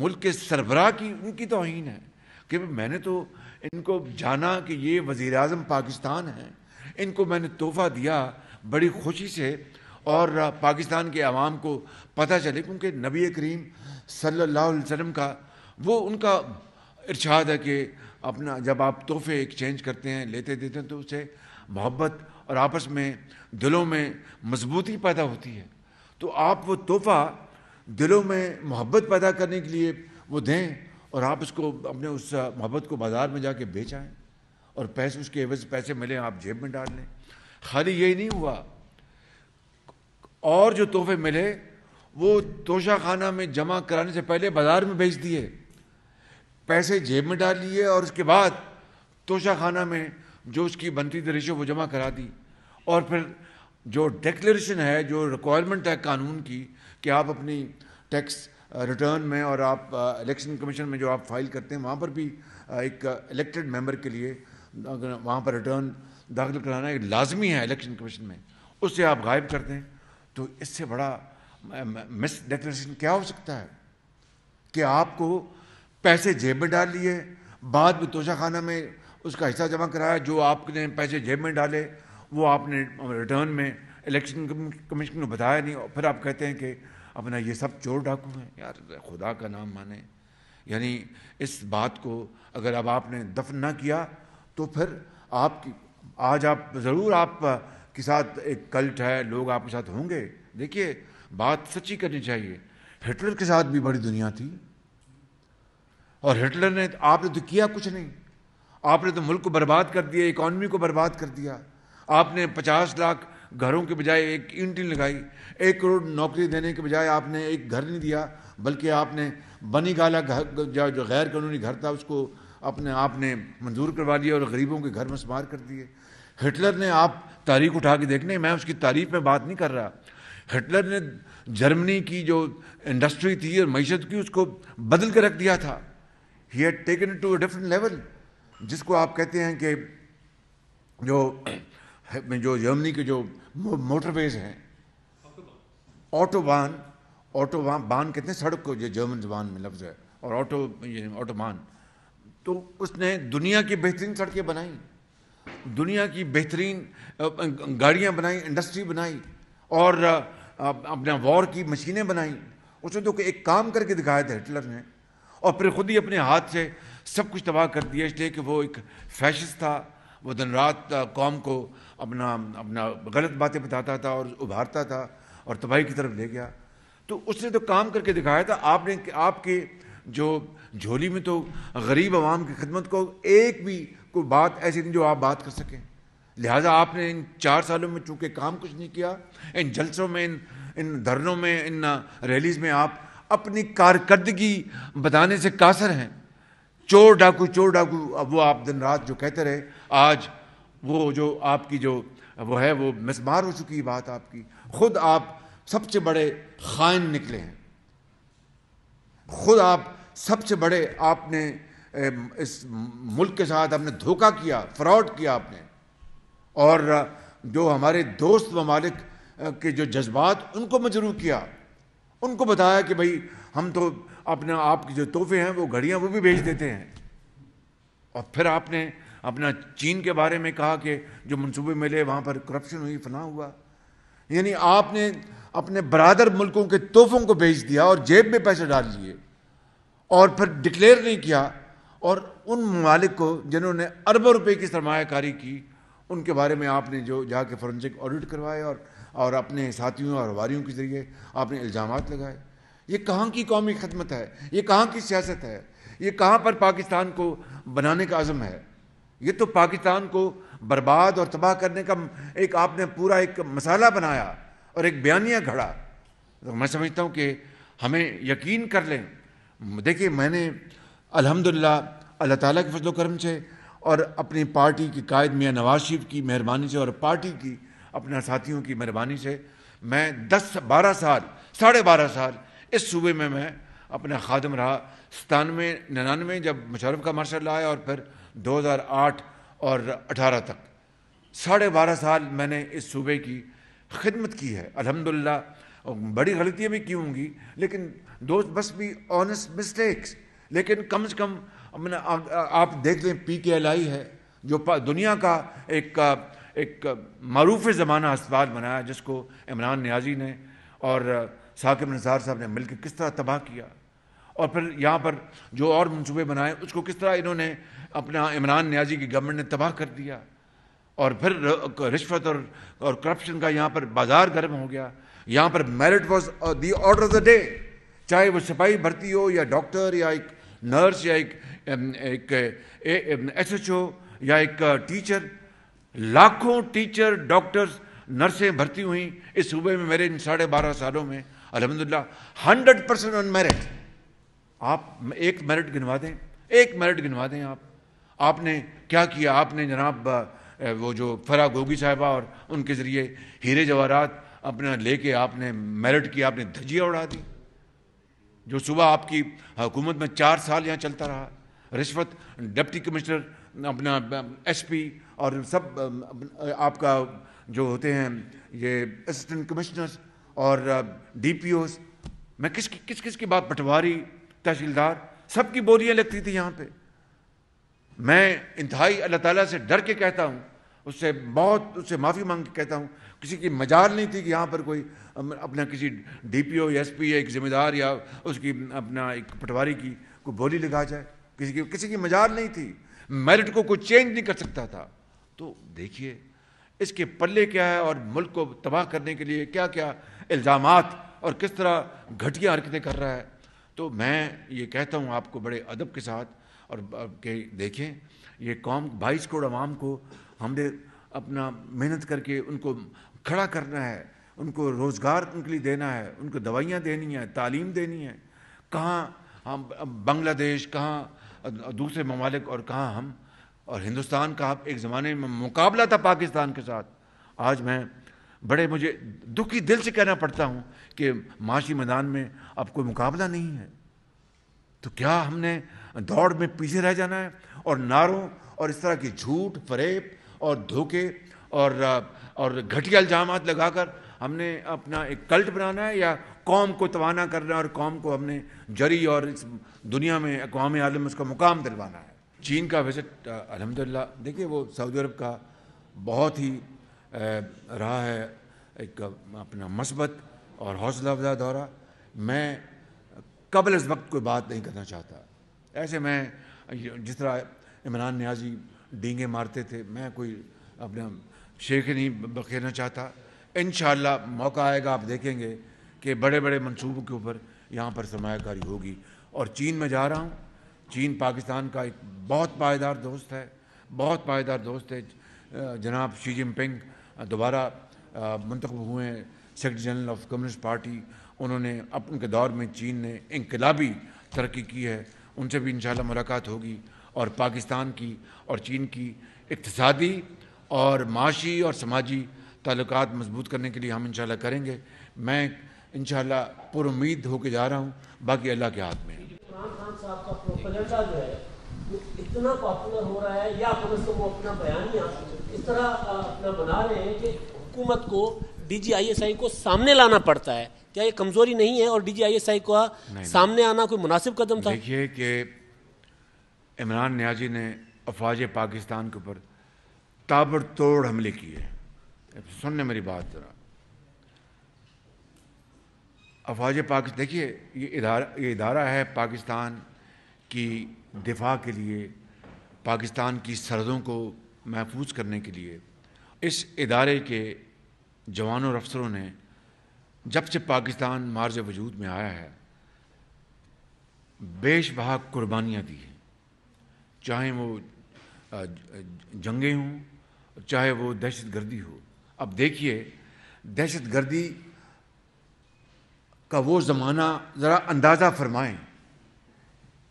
मुल्क के सरबराह की उनकी तोहन है कि मैंने तो इनको जाना कि ये वज़ी अजम पाकिस्तान हैं इनको मैंने तोहफ़ा दिया बड़ी खुशी से और पाकिस्तान के आवाम को पता चले क्योंकि नबी करीम सल्लल्लाहु अलैहि वसल्लम का वो उनका इर्शाद है कि अपना जब आप तोहफे एक्सचेंज करते हैं लेते देते हैं तो उसे मोहब्बत और आपस में दिलों में मजबूती पैदा होती है तो आप वो तोहफ़ा दिलों में मोहब्बत पैदा करने के लिए वो दें और आप उसको अपने उस मोहब्बत को बाज़ार में जाके बेच और पैसे उसके एवज पैसे मिले आप जेब में डाल लें खाली यही नहीं हुआ और जो तोहफे मिले वो तोशा खाना में जमा कराने से पहले बाज़ार में बेच दिए पैसे जेब में डाल लिए और उसके बाद तोशा खाना में जो उसकी बनती थी वो जमा करा दी और फिर जो डिक्लेरेशन है जो रिक्वायरमेंट है कानून की कि आप अपनी टैक्स रिटर्न में और आप इलेक्शन कमीशन में जो आप फाइल करते हैं वहाँ पर भी एक इलेक्टेड मेंबर के लिए वहाँ पर रिटर्न दाखिल कराना एक लाजमी है इलेक्शन कमीशन में उससे आप गायब कर दें तो इससे बड़ा मिस डिक्लेरेशन क्या हो सकता है कि आपको पैसे जेब में डाल लिए बाद में तोशाखाना में उसका हिस्सा जमा कराया जो आपने पैसे जेब में डाले वो आपने रिटर्न में इलेक्शन कमीशन को बताया नहीं और फिर आप कहते हैं कि अपना ये सब चोर डाकू हैं यार खुदा का नाम माने यानी इस बात को अगर अब आपने दफन ना किया तो फिर आपकी आज आप ज़रूर आप के साथ एक कल्ट है लोग आपके साथ होंगे देखिए बात सच्ची करनी चाहिए हिटलर के साथ भी बड़ी दुनिया थी और हिटलर ने तो आपने तो किया कुछ नहीं आपने तो मुल्क को बर्बाद कर दिया इकॉनमी को बर्बाद कर दिया आपने पचास लाख घरों के बजाय एक यूनिट लगाई एक करोड़ नौकरी देने के बजाय आपने एक घर नहीं दिया बल्कि आपने बनी गाला घर जो गैर कानूनी घर था उसको अपने आपने मंजूर करवा लिया और गरीबों के घर मसमार कर दिए हिटलर ने आप तारीख उठा के देखने मैं उसकी तारीफ में बात नहीं कर रहा हिटलर ने जर्मनी की जो इंडस्ट्री थी और मीशत की उसको बदल के रख दिया था he had taken to a different level जिसको आप कहते हैं कि जो जो जर्मनी के जो मोटरवेज हैं ऑटोबान ऑटोबान बान कहते हैं सड़क को जो जर्मन जबान में लफ्ज़ है और ऑटो ऑटो ऑटोबान तो उसने दुनिया की बेहतरीन सड़कें बनाई दुनिया की बेहतरीन गाड़ियाँ बनाई इंडस्ट्री बनाई और अपना वॉर की मशीनें बनाई उसने तो एक काम करके दिखाया था हिटलर ने और फिर खुद ही अपने हाथ से सब कुछ तबाह कर दिया इसलिए कि वो एक फैशिस्ट था वो दिन रात कौम को अपना अपना गलत बातें बताता था और उभारता था और तबाही की तरफ ले गया तो उसने तो काम करके दिखाया था आपने आपके जो झोली में तो गरीब आवाम की खिदमत को एक भी कोई बात ऐसी नहीं जो आप बात कर सकें लिहाजा आपने इन चार सालों में चूँकि काम कुछ नहीं किया इन जलसों में इन इन धरनों में इन रैलीज़ में आप अपनी कारकर्दगी बताने से कासर हैं चोर डाकू चोर डाकू अब वो आप दिन रात जो कहते रहे आज वो जो आपकी जो वो है वो मिसमार हो चुकी है बात आपकी खुद आप सबसे बड़े खाइन निकले हैं खुद आप सबसे बड़े आपने इस मुल्क के साथ आपने धोखा किया फ्रॉड किया आपने और जो हमारे दोस्त ममालिक के जो जज्बात उनको मजरू किया उनको बताया कि भाई हम तो अपने आप की जो तोहफे हैं वो घड़ियाँ वो भी भेज देते हैं और फिर आपने अपना चीन के बारे में कहा कि जो मनसूबे मिले वहां पर करप्शन हुई फना हुआ यानी आपने अपने बरदर मुल्कों के तोहफों को भेज दिया और जेब में पैसे डाल लिए और फिर डिक्लेयर नहीं किया और उन मालिक को जिन्होंने अरबों रुपए की सरमाकारी की उनके बारे में आपने जो जाके फॉरेंसिक ऑडिट करवाए और और अपने साथियों और वारियों के जरिए आपने इल्ज़ाम लगाए ये कहाँ की कौमी खदमत है ये कहाँ की सियासत है ये कहाँ पर पाकिस्तान को बनाने का आज़म है ये तो पाकिस्तान को बर्बाद और तबाह करने का एक आपने पूरा एक मसाला बनाया और एक बयानिया घड़ा तो मैं समझता हूँ कि हमें यकीन कर लें देखिए मैंने अलहमदिल्ला अल्लाह ताला के फजलोक्रम से और अपनी पार्टी की कायद मियाँ नवाज शरीफ की मेहरबानी से और पार्टी की अपने साथियों की मेहरबानी से मैं दस बारह साल साढ़े बारह साल इस सूबे में मैं अपना खादम रहा सतानवे निन्यानवे जब मुशरफ का मार्शल आया और फिर 2008 और 18 तक साढ़े बारह साल मैंने इस सूबे की खिदमत की है अलहमदिल्ला बड़ी गलतियाँ भी की होंगी लेकिन दोस्त बस भी ऑनेस्ट मिस्टेक्स लेकिन कम से कम अपना आप देख लें पी के एल आई है जो दुनिया का एक एक मरूफ ज़माना अस्पताल बनाया जिसको इमरान न्याजी ने और साकिब नज़ार साहब ने मिलकर किस तरह तबाह किया और फिर यहाँ पर जो और मनसूबे बनाए उसको किस तरह इन्होंने अपना इमरान न्याजी की गवर्नमेंट ने तबाह कर दिया और फिर रिश्वत और और करप्शन का यहाँ पर बाजार गर्म हो गया यहाँ पर merit was the order of the day चाहे वो सिपाही भर्ती हो या डॉक्टर या एक नर्स या एक एस एच ओ या एक टीचर लाखों टीचर डॉक्टर्स नर्सें भर्ती हुई इस सूबे में मेरे इन साढ़े बारह सालों में अलहमदिल्ला हंड्रेड परसेंट ऑन मेरिट आप एक मेरिट गिनवा दें एक मेरिट गिनवा दें आप आपने क्या किया आपने जनाब वो जो फरा गोगी साहबा और उनके ज़रिए हीरे जवाहरात अपना लेके आपने मेरिट किया आपने धजिया उड़ा दी जो सुबह आपकी हुकूमत में चार साल यहाँ चलता रहा रिश्वत डिप्टी कमिश्नर अपना एसपी और सब आपका जो होते हैं ये असिस्टेंट कमिश्नर्स और डीपीओस मैं किस किस किस की बात पटवारी तहसीलदार सबकी बोलियाँ लगती थी यहाँ पे मैं इंतहाई अल्लाह ताला से डर के कहता हूँ उससे बहुत उससे माफ़ी मांग के कहता हूँ किसी की मजाल नहीं थी कि यहाँ पर कोई अपना किसी डीपीओ या एसपी या एक जिम्मेदार या उसकी अपना एक पटवारी की कोई बोली लगा जाए किसी की किसी की मजाल नहीं थी मेरिट को कोई चेंज नहीं कर सकता था तो देखिए इसके पल्ले क्या है और मुल्क को तबाह करने के लिए क्या क्या इल्ज़ाम और किस तरह घटिया हरकतें कर रहा है तो मैं ये कहता हूँ आपको बड़े अदब के साथ और के देखें ये कौम बाईस करोड़ आवाम को हमने अपना मेहनत करके उनको खड़ा करना है उनको रोज़गार उनके लिए देना है उनको दवाइयाँ देनी है तालीम देनी है कहाँ हम बांग्लादेश कहाँ दूसरे ममालिक और कहाँ हम और हिंदुस्तान का एक ज़माने में मुकाबला था पाकिस्तान के साथ आज मैं बड़े मुझे दुखी दिल से कहना पड़ता हूँ कि माशी मैदान में अब कोई मुकाबला नहीं है तो क्या हमने दौड़ में पीछे रह जाना है और नारों और इस तरह की झूठ फरेब और धोखे और और घटिया इल्जाम लगाकर हमने अपना एक कल्ट बनाना है या कौम को तोाना करना और कौम को हमने जरी और इस दुनिया में अकवाम आलम उसका मुकाम दिलवाना है चीन का विजिट अलहमदिल्ला देखिए वो सऊदी अरब का बहुत ही रहा है एक अपना मस्बत और हौसला अफजा दौरा मैं कबल इस वक्त कोई बात नहीं करना चाहता ऐसे मैं जिस तरह इमरान न्याजी डींगे मारते थे मैं कोई अपना शेख नहीं बखेरना चाहता इन मौका आएगा आप देखेंगे के बड़े बड़े मंसूबों के ऊपर यहाँ पर सरमाकारी होगी और चीन में जा रहा हूँ चीन पाकिस्तान का एक बहुत पायदार दोस्त है बहुत पायदार दोस्त है जनाब शी जिनपिंग दोबारा मंतखब हुए हैं secretary general of communist party उन्होंने अपन के दौर में चीन ने इनकलाबी तरक्की की है उनसे भी इन मुलाकात होगी और पाकिस्तान की और चीन की इकतदी और माशी और समाजी ताल्लुक मजबूत करने के लिए हम इन करेंगे मैं इन पर उम्मीद होके जा रहा हूँ बाकी अल्लाह के हाथ में इतना को इस तरह बना रहे हैं कि डीजीआईएसआई को सामने लाना पड़ता है क्या ये कमजोरी नहीं है और डीजीआईएसआई का सामने आना कोई मुनासिब कदम था देखिए कि इमरान न्याजी ने अफवाज पाकिस्तान के ऊपर ताबड़तोड़ हमले किए सुनने मेरी बात जरा अफवाज पाक देखिए ये इदारा ये इदारा है पाकिस्तान की दिफा के लिए पाकिस्तान की सरहदों को महफूज करने के लिए इस इदारे के जवानों और अफसरों ने जब से पाकिस्तान मार्ज वजूद में आया है बेश बहा कुर्बानियाँ दी हैं चाहे वो जंगें हों चाहे वो दहशत गर्दी हो अब देखिए दहशत गर्दी का वो ज़माना ज़रा अंदाज़ा फरमाएं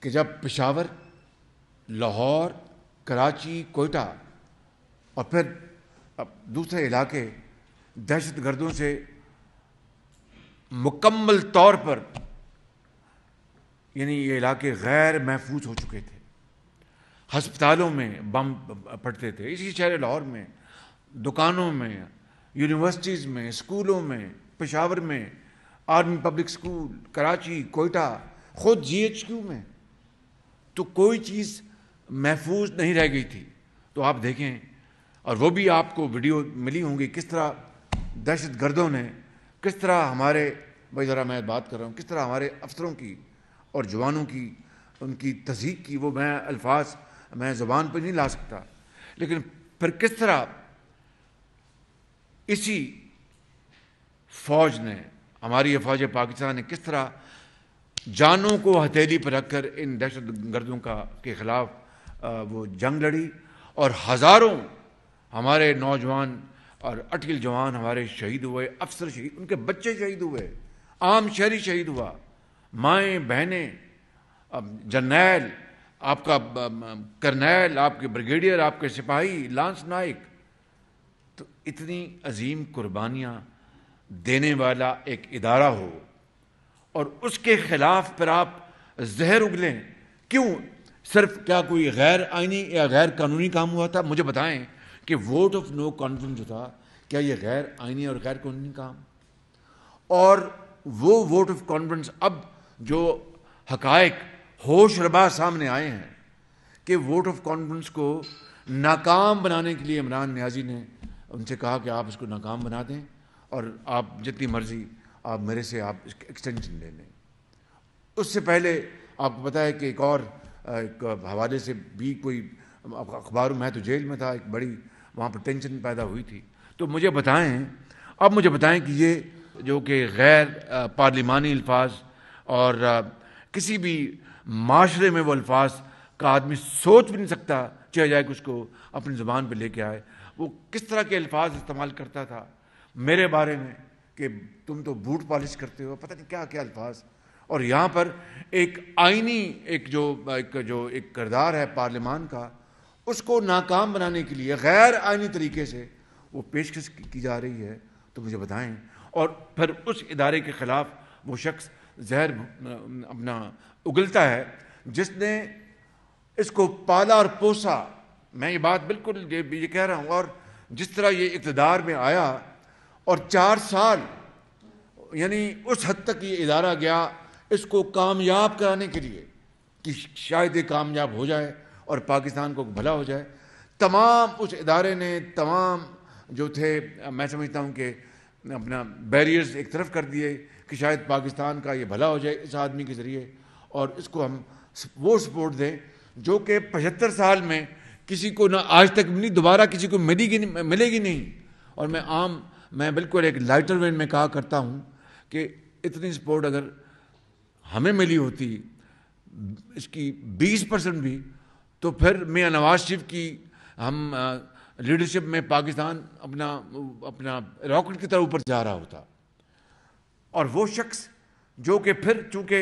कि जब पेशावर लाहौर कराची कोयटा और फिर अब दूसरे इलाके दहशत गर्दों से मुकम्मल तौर पर यानी ये इलाके गैर महफूज हो चुके थे हस्पतालों में बम पड़ते थे इसी शहर लाहौर में दुकानों में यूनिवर्सिटीज़ में स्कूलों में पेशावर में army public school Karachi Quetta खुद जी में तो कोई चीज़ महफूज नहीं रह गई थी तो आप देखें और वो भी आपको वीडियो मिली होंगी किस तरह दहशत गर्दों ने किस तरह हमारे भाई ज़रा मैं बात कर रहा हूँ किस तरह हमारे अफसरों की और जवानों की उनकी तस्दीक की वो मैं अल्फाज मैं जबान पर नहीं ला सकता लेकिन फिर किस तरह इसी फौज ने हमारी फौज पाकिस्तान ने किस तरह जानों को हथेली पर रखकर इन दहशत गर्दों का के ख़िलाफ़ वो जंग लड़ी और हज़ारों हमारे नौजवान और अटकिल जवान हमारे शहीद हुए अफसर शहीद उनके बच्चे शहीद हुए आम शहरी शहीद हुआ माएँ बहनें जरनेल आपका कर्नैल आपके ब्रिगेडियर आपके सिपाही लांस नाइक तो इतनी अजीम कुर्बानियाँ देने वाला एक इदारा हो और उसके खिलाफ पर आप जहर उगलें क्यों सिर्फ क्या कोई गैर आइनी या गैर कानूनी काम हुआ था मुझे बताएं कि वोट ऑफ नो कॉन्फिडेंस जो था क्या ये गैर आइनी और गैर कानूनी काम और वो वोट ऑफ कॉन्फिडेंस अब जो हकायक होश रबा सामने आए हैं कि वोट ऑफ कॉन्फिडेंस को नाकाम बनाने के लिए इमरान न्याजी ने उनसे कहा कि आप इसको नाकाम बना दें और आप जितनी मर्जी आप मेरे से आप एक्सटेंशन ले लें उससे पहले आपको पता है कि एक और एक हवाले से भी कोई अखबार में तो जेल में था एक बड़ी वहाँ पर टेंशन पैदा हुई थी तो मुझे बताएं अब मुझे बताएं कि ये जो कि गैर पार्लिमानी अल्फाज और किसी भी माशरे में वो अल्फाज का आदमी सोच भी नहीं सकता चाहे जाए कि उसको अपनी जबान पर लेके आए वो किस तरह के अल्फाज इस्तेमाल करता था मेरे बारे में कि तुम तो बूट पॉलिश करते हो पता नहीं क्या क्या अल्फाज और यहाँ पर एक आइनी एक जो एक जो एक किरदार है पार्लियामान का उसको नाकाम बनाने के लिए गैर आइनी तरीके से वो पेशकश की जा रही है तो मुझे बताएं और फिर उस इदारे के ख़िलाफ़ वो शख्स जहर अपना उगलता है जिसने इसको पाला और पोसा मैं ये बात बिल्कुल ये, ये कह रहा हूँ और जिस तरह ये इकतदार में आया और चार साल यानी उस हद तक ये इदारा गया इसको कामयाब कराने के लिए कि शायद ये कामयाब हो जाए और पाकिस्तान को भला हो जाए तमाम उस इदारे ने तमाम जो थे मैं समझता हूँ कि अपना बैरियर्स एक तरफ कर दिए कि शायद पाकिस्तान का ये भला हो जाए इस आदमी के ज़रिए और इसको हम वो सपोर्ट दें जो कि पचहत्तर साल में किसी को ना आज तक मिली दोबारा किसी को मिलेगी नहीं मिलेगी नहीं और मैं आम मैं बिल्कुल एक लाइटर वेन में कहा करता हूँ कि इतनी सपोर्ट अगर हमें मिली होती इसकी 20 परसेंट भी तो फिर मियाँ नवाज शरीफ की हम लीडरशिप में पाकिस्तान अपना अपना रॉकेट की तरह ऊपर जा रहा होता और वो शख्स जो कि फिर चूँकि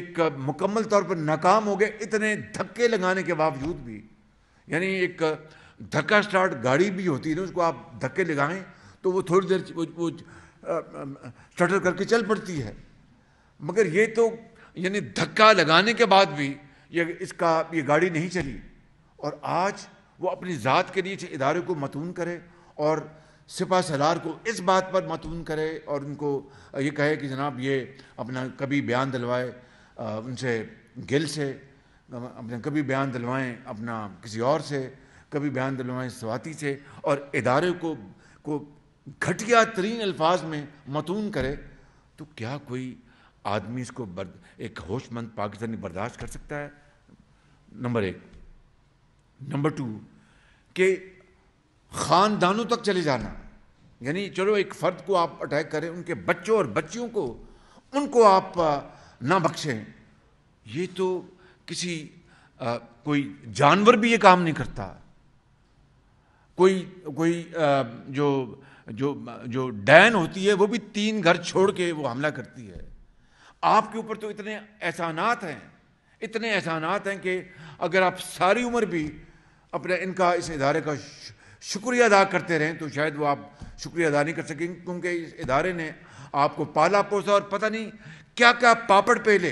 एक मुकम्मल तौर पर नाकाम हो गए इतने धक्के लगाने के बावजूद भी यानी एक धक्का स्टार्ट गाड़ी भी होती है ना उसको आप धक्के लगाएं तो वो थोड़ी देर वो, वो स्टटर करके चल पड़ती है मगर ये तो यानी धक्का लगाने के बाद भी ये इसका ये गाड़ी नहीं चली और आज वो अपनी ज़ात के लिए इदारे को मतून करे और सिपा सलार को इस बात पर मतून करे और उनको ये कहे कि जनाब ये अपना कभी बयान दिलवाए उनसे गिल से अपने कभी बयान दिलवाएं अपना किसी और से कभी बयान दिलवाएं स्वाति से और इदारे को को घटिया तरीन अल्फाज में मतून करे तो क्या कोई आदमी इसको बर्द, एक होशमंद पाकिस्तानी बर्दाश्त कर सकता है नंबर एक नंबर टू के ख़ानदानों तक चले जाना यानी चलो एक फ़र्द को आप अटैक करें उनके बच्चों और बच्चियों को उनको आप ना बख्शें ये तो किसी आ, कोई जानवर भी ये काम नहीं करता कोई कोई जो जो जो डैन होती है वो भी तीन घर छोड़ के वो हमला करती है आपके ऊपर तो इतने एहसानात हैं इतने एहसानात हैं कि अगर आप सारी उम्र भी अपने इनका इस इदारे का शुक्रिया अदा करते रहें तो शायद वो आप शुक्रिया अदा नहीं कर सकेंगे क्योंकि इस इदारे ने आपको पाला पोसा और पता नहीं क्या क्या पापड़ पहले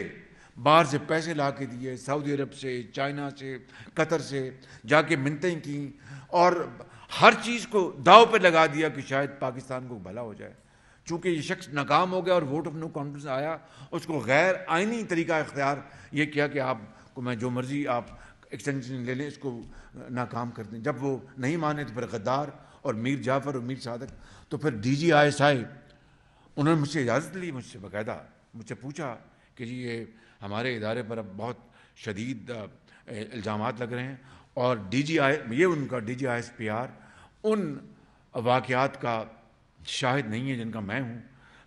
बाहर से पैसे ला के दिए सऊदी अरब से चाइना से कतर से जाके मिनतें की और हर चीज़ को दाव पर लगा दिया कि शायद पाकिस्तान को भला हो जाए चूँकि ये शख्स नाकाम हो गया और वोट ऑफ नो कॉन्फिडेंस आया उसको गैर आइनी तरीका इख्तियार ये किया कि आप को मैं जो मर्ज़ी आप एक्सटेंशन ले लें इसको नाकाम कर दें जब वो नहीं माने तो फिर गद्दार और मीर जाफ़र और मीर सादक तो फिर डी जी आई एस आए उन्होंने मुझसे इजाज़त ली मुझसे बाकायदा मुझसे पूछा कि जी ये हमारे इदारे पर अब बहुत शदीद इल्ज़ाम लग रहे हैं और डी जी आई ये उनका D G I S P R उन वाक़ात का शाहिद नहीं है जिनका मैं हूँ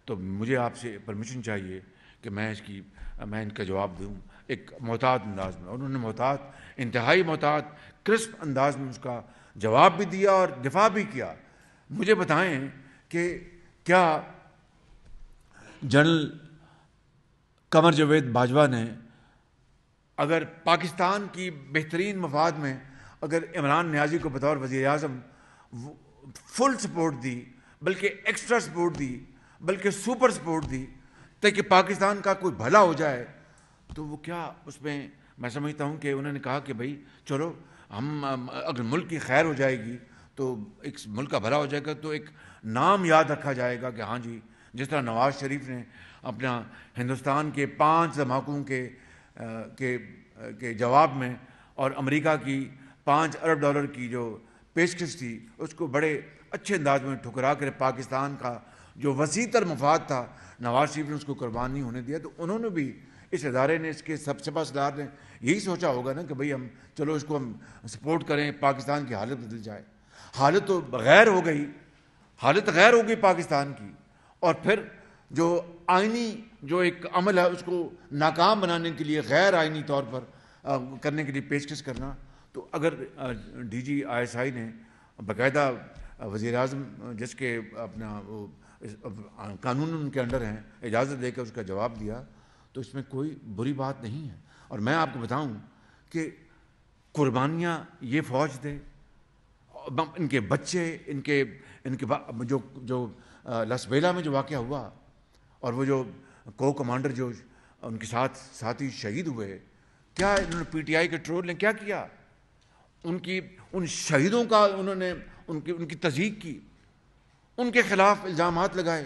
तो मुझे आपसे परमिशन चाहिए कि मैं इसकी मैं इनका जवाब दूँ एक मोहतात अंदाज में उन्होंने मोहतात इंतहाई मोहतात क्रिस्प अंदाज में उसका जवाब भी दिया और दिफा भी किया मुझे बताएं कि क्या जनरल कमर जवेद बाजवा ने अगर पाकिस्तान की बेहतरीन मफाद में अगर इमरान न्याजी को बतौर वज़ी अजम फुल सपोर्ट दी बल्कि एक्स्ट्रा सपोर्ट दी बल्कि सुपर सपोर्ट दी ताकि तो पाकिस्तान का कोई भला हो जाए तो वो क्या उसमें मैं समझता हूँ कि उन्होंने कहा कि भाई चलो हम अगर मुल्क की खैर हो जाएगी तो एक मुल्क का भला हो जाएगा तो एक नाम याद रखा जाएगा कि हाँ जी जिस तरह नवाज़ शरीफ ने अपना हिंदुस्तान के पांच धमाकों के के के जवाब में और अमेरिका की पाँच अरब डॉलर की जो पेशकश थी उसको बड़े अच्छे अंदाज में ठुकरा कर पाकिस्तान का जो वसी तर मफाद था नवाज शरीफ ने उसको नहीं होने दिया तो उन्होंने भी इस अदारे ने इसके सबसे पासदार ने यही सोचा होगा ना कि भाई हम चलो इसको हम सपोर्ट करें पाकिस्तान की हालत बदल जाए हालत तो गैर हो गई हालत गैर हो गई पाकिस्तान की और फिर जो आइनी जो एक अमल है उसको नाकाम बनाने के लिए गैर आइनी तौर पर करने के लिए पेशकश करना तो अगर D G I S I ने बाकायदा वजीर अजम जिसके अपना कानून उनके अंडर हैं इजाज़त देकर उसका जवाब दिया तो इसमें कोई बुरी बात नहीं है और मैं आपको बताऊं कि कुर्बानियाँ ये फ़ौज दे इनके बच्चे इनके इनके जो जो लसबेला में जो वाक़ हुआ और वो जो को कमांडर जो उनके साथ साथी शहीद हुए क्या इन्होंने पीटीआई के ट्रोल ने क्या किया उनकी उन शहीदों का उन्होंने उनकी उनकी तजीक की उनके खिलाफ इल्ज़ाम लगाए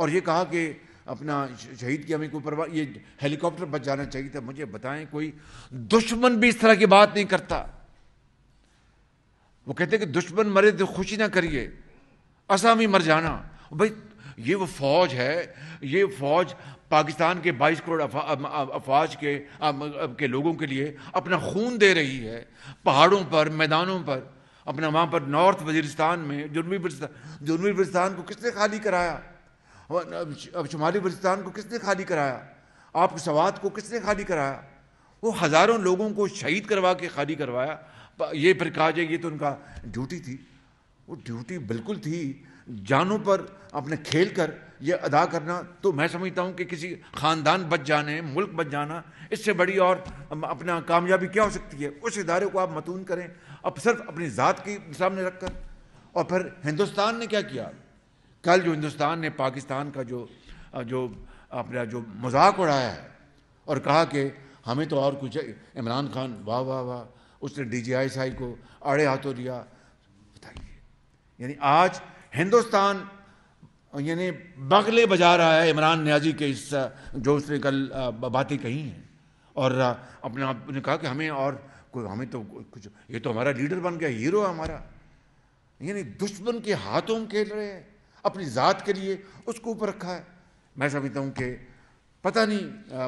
और ये कहा कि अपना शहीद की हमें कोई परवाह ये हेलीकॉप्टर बच जाना चाहिए था मुझे बताएं कोई दुश्मन भी इस तरह की बात नहीं करता वो कहते हैं कि दुश्मन मरे तो खुशी ना करिए असा भी मर जाना भाई ये वो फौज है ये फौज पाकिस्तान के 22 करोड़ अफवाज के के लोगों के लिए अपना खून दे रही है पहाड़ों पर मैदानों पर अपना वहाँ पर नॉर्थ वजीरिस्तान में जुनूबी जुनूबी बलिस्तान को किसने खाली कराया अब शुमाली बलिस्तान को किसने खाली कराया आप सवाद को किसने खाली कराया वो हज़ारों लोगों को शहीद करवा के खाली करवाया ये फिर कहा जाए ये तो उनका ड्यूटी थी वो ड्यूटी बिल्कुल थी जानों पर अपने खेल कर ये अदा करना तो मैं समझता हूँ कि किसी ख़ानदान बच जाने मुल्क बच जाना इससे बड़ी और अपना कामयाबी क्या हो सकती है उस इदारे को आप मतून करें अब सिर्फ अपनी ज़ात के सामने रख कर और फिर हिंदुस्तान ने क्या किया कल जो हिंदुस्तान ने पाकिस्तान का जो जो अपना जो मजाक उड़ाया है और कहा कि हमें तो और कुछ इमरान खान वाह वाह वाह उसने डी जी आई आई को आड़े हाथों दिया बताइए यानी आज हिंदुस्तान यानी बगले बजा रहा है इमरान न्याजी के इस जो उसने कल बातें कही हैं और अपने आप ने कहा कि हमें और कोई हमें तो कुछ ये तो हमारा लीडर बन गया हीरो है हमारा यानी दुश्मन के हाथों में खेल रहे हैं अपनी ज़ात के लिए उसको ऊपर रखा है मैं समझता हूँ कि पता नहीं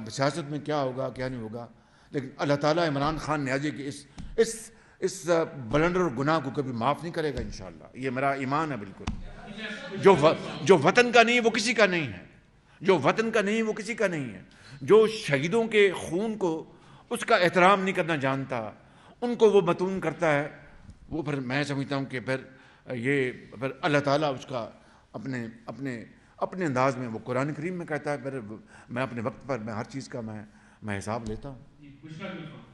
सियासत में क्या होगा क्या नहीं होगा लेकिन अल्लाह ताला इमरान खान न्याजी के इस इस इस बलंडर और गुनाह को कभी माफ़ नहीं करेगा इन ये मेरा ईमान है बिल्कुल जो व, जो वतन का नहीं है वो किसी का नहीं है जो वतन का नहीं है वो किसी का नहीं है जो शहीदों के खून को उसका एहतराम नहीं करना जानता उनको वो मतून करता है वो फिर मैं समझता हूँ कि फिर ये फिर अल्लाह ताला उसका अपने अपने अपने अंदाज में वो कुरान करीम में कहता है फिर मैं अपने वक्त पर मैं हर चीज़ का मैं मैं हिसाब लेता हूँ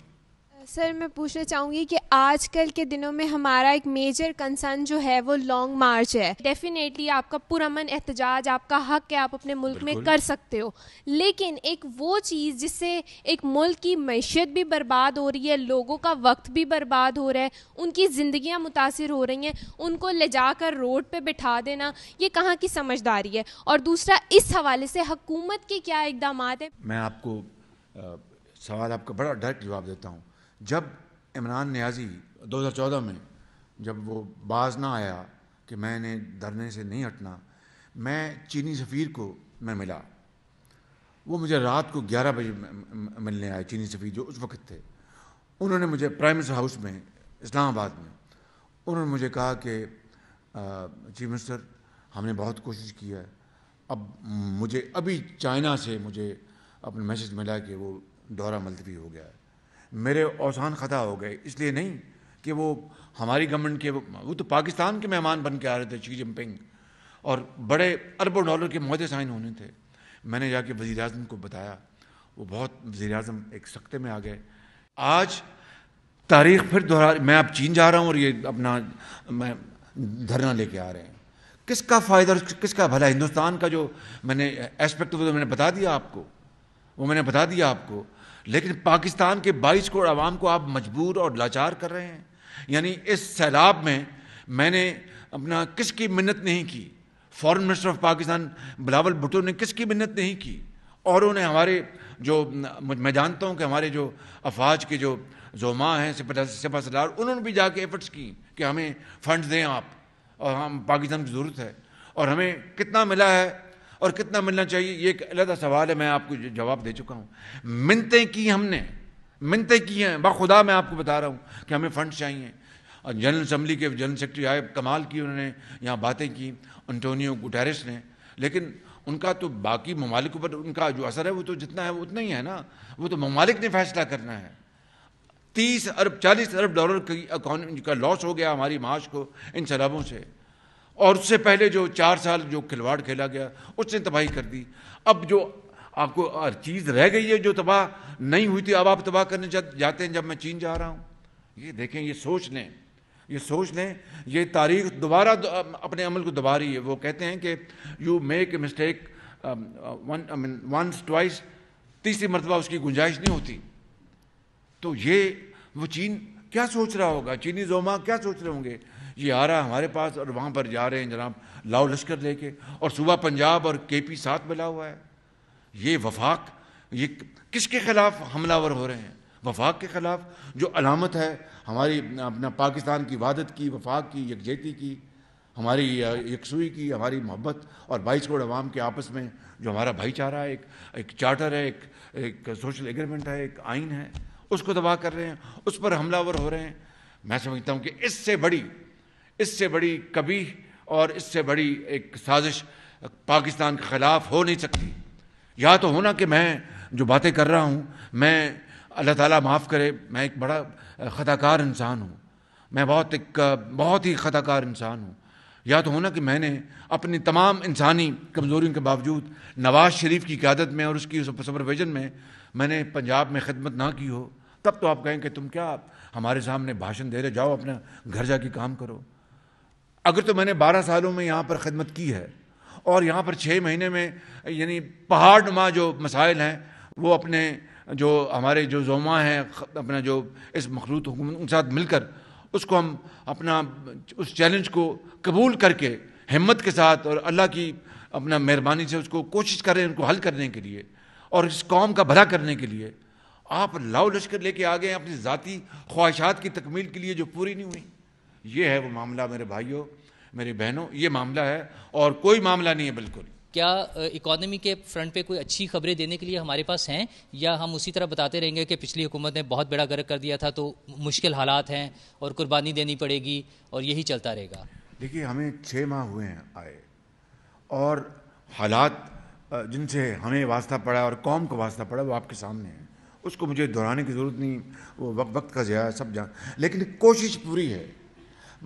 सर मैं पूछना चाहूँगी कि आजकल के दिनों में हमारा एक मेजर कंसर्न जो है वो लॉन्ग मार्च है डेफिनेटली आपका पुरमन एहतजाज आपका हक है आप अपने मुल्क में कर सकते हो लेकिन एक वो चीज़ जिससे एक मुल्क की मैशियत भी बर्बाद हो रही है लोगों का वक्त भी बर्बाद हो रहा है उनकी जिंदगी मुतासर हो रही हैं उनको ले जाकर रोड पर बिठा देना ये कहाँ की समझदारी है और दूसरा इस हवाले से हकूमत के क्या इकदाम है मैं आपको सवाल आपका बड़ा डायरेक्ट जवाब देता हूँ जब इमरान न्याजी 2014 में जब वो बाज ना आया कि मैंने धरने से नहीं हटना मैं चीनी सफ़ीर को मैं मिला वो मुझे रात को 11 बजे मिलने आए चीनी सफ़ीर जो उस वक्त थे उन्होंने मुझे प्राइम मिनिस्टर हाउस में इस्लामाबाद में उन्होंने मुझे कहा कि चीफ मिनिस्टर हमने बहुत कोशिश की है अब मुझे अभी चाइना से मुझे अपना मैसेज मिला कि वो दौरा मलतवी हो गया है मेरे औसान ख़ता हो गए इसलिए नहीं कि वो हमारी गवर्नमेंट के वो तो पाकिस्तान के मेहमान बन के आ रहे थे शी जिनपिंग और बड़े अरबों डॉलर के महदे साइन होने थे मैंने जाके वज़ी अजम को बताया वो बहुत वज़ी अजम एक सख्ते में आ गए आज तारीख फिर दोहरा मैं अब चीन जा रहा हूँ और ये अपना मैं धरना लेके आ रहे हैं किसका फ़ायदा किसका भला हिंदुस्तान का जो मैंने एस्पेक्ट वो तो मैंने बता दिया आपको वो मैंने बता दिया आपको लेकिन पाकिस्तान के 22 करोड़ आवाम को आप मजबूर और लाचार कर रहे हैं यानी इस सैलाब में मैंने अपना किसकी मिन्नत नहीं की foreign minister of Pakistan Bilawal Bhutto ने किसकी मिन्नत नहीं की और उन्हें हमारे जो मैं जानता हूँ कि हमारे जो अफवाज के जो जोमा हैं सिपा सलार उन्होंने भी जाके एफर्ट्स की कि हमें फ़ंड दें आप और हम पाकिस्तान की ज़रूरत है और हमें कितना मिला है और कितना मिलना चाहिए ये एक अलहदा सवाल है मैं आपको जवाब दे चुका हूँ मिनतें की हमने मिनतें की हैं बाखुदा मैं आपको बता रहा हूँ कि हमें फंड चाहिए और जनरल असम्बली के जनरल सेक्रेटरी आए कमाल की उन्होंने यहाँ बातें की अंटोनियो गुटेरिस ने लेकिन उनका तो बाकी ममालिक पर उनका जो असर है वो तो जितना है वो उतना ही है ना वो तो ममालिक ने फैसला करना है तीस अरब चालीस अरब डॉलर की अकाउंमी का लॉस हो गया हमारी माश को इन शराबों से और उससे पहले जो चार साल जो खिलवाड़ खेला गया उसने तबाही कर दी अब जो आपको हर चीज़ रह गई है जो तबाह नहीं हुई थी अब आप तबाह करने जाते हैं जब मैं चीन जा रहा हूँ ये देखें ये सोच लें ये सोच लें ये तारीख दोबारा अपने अमल को दबा रही है वो कहते हैं कि you make a mistake one once twice तीसरी मरतबा उसकी गुंजाइश नहीं होती तो ये वो चीन क्या सोच रहा होगा चीनी जोमा क्या सोच रहे होंगे ये आ रहा हमारे पास और वहाँ पर जा रहे हैं जनाब लाओ लश्कर लेके और सुबह पंजाब और के पी साथ मिला हुआ है ये वफाक ये किसके खिलाफ हमलावर हो रहे हैं वफाक के खिलाफ जो अलामत है हमारी अपना पाकिस्तान की वादत की वफाक की यकजहती की हमारी यकसुई की हमारी मोहब्बत और बाईस करोड़ अवाम के आपस में जो हमारा भाईचारा है एक एक चार्टर है एक एक सोशल एग्रीमेंट है एक आइन है उसको तबाह कर रहे हैं उस पर हमलावर हो रहे हैं मैं समझता हूँ कि इससे बड़ी इससे बड़ी कभी और इससे बड़ी एक साजिश पाकिस्तान के ख़िलाफ़ हो नहीं सकती या तो होना कि मैं जो बातें कर रहा हूँ मैं अल्लाह ताला माफ़ करे मैं एक बड़ा ख़ताकार इंसान हूँ मैं बहुत एक बहुत ही ख़ताकार इंसान हूँ या तो होना कि मैंने अपनी तमाम इंसानी कमज़ोरियों के बावजूद नवाज़ शरीफ की क्यादत में और उसकी सुपरविजन में मैंने पंजाब में खिदमत ना की हो तब तो आप कहें कि तुम क्या हमारे सामने भाषण दे रहे जाओ अपना घर जाके काम करो अगर तो मैंने बारह सालों में यहाँ पर खदमत की है और यहाँ पर छः महीने में यानी पहाड़ नुमा जो मसाइल हैं वो अपने जो हमारे जो जोमा हैं अपना जो इस मखलूत हुकूमत उनके साथ मिलकर उसको हम अपना उस चैलेंज को कबूल करके हिम्मत के साथ और अल्लाह की अपना मेहरबानी से उसको कोशिश करें उनको हल करने के लिए और इस कौम का भला करने के लिए आप लाओ लश्कर लेके आ गए अपनी ज़ाती ख्वाहिशात की तकमील के लिए जो पूरी नहीं हुई ये है वो मामला मेरे भाइयों मेरी बहनों ये मामला है और कोई मामला नहीं है बिल्कुल क्या इकोनॉमी के फ्रंट पे कोई अच्छी खबरें देने के लिए हमारे पास हैं या हम उसी तरह बताते रहेंगे कि पिछली हुकूमत ने बहुत बड़ा गर्क कर दिया था तो मुश्किल हालात हैं और कुर्बानी देनी पड़ेगी और यही चलता रहेगा देखिए हमें छः माह हुए हैं आए और हालात जिनसे हमें वास्ता पड़ा और कौम को वास्ता पड़ा वो आपके सामने है उसको मुझे दोहराने की ज़रूरत नहीं वो वक्त वक्त का ज़्यादा सब जान लेकिन कोशिश पूरी है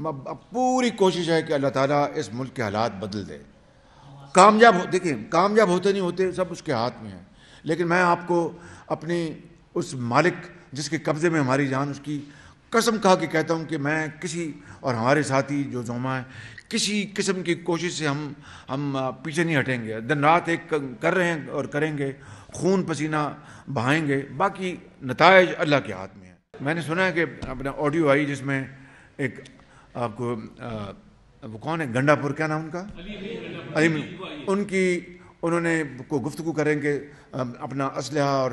अब पूरी कोशिश है कि अल्लाह ताला इस मुल्क के हालात बदल दे कामयाब हो देखिए कामयाब होते नहीं होते सब उसके हाथ में है लेकिन मैं आपको अपने उस मालिक जिसके कब्ज़े में हमारी जान उसकी कसम खा के कहता हूँ कि मैं किसी और हमारे साथी जो जोमा है किसी किस्म की कोशिश से हम हम पीछे नहीं हटेंगे दिन रात एक कर रहे हैं और करेंगे खून पसीना बहाएंगे बाकी नतज अल्लाह के हाथ में है मैंने सुना है कि अपना ऑडियो आई जिसमें एक आपको आ, वो कौन है गंडापुर क्या नाम उनका अलीम उनकी उन्होंने को गुफ्तु करेंगे अपना असलहा और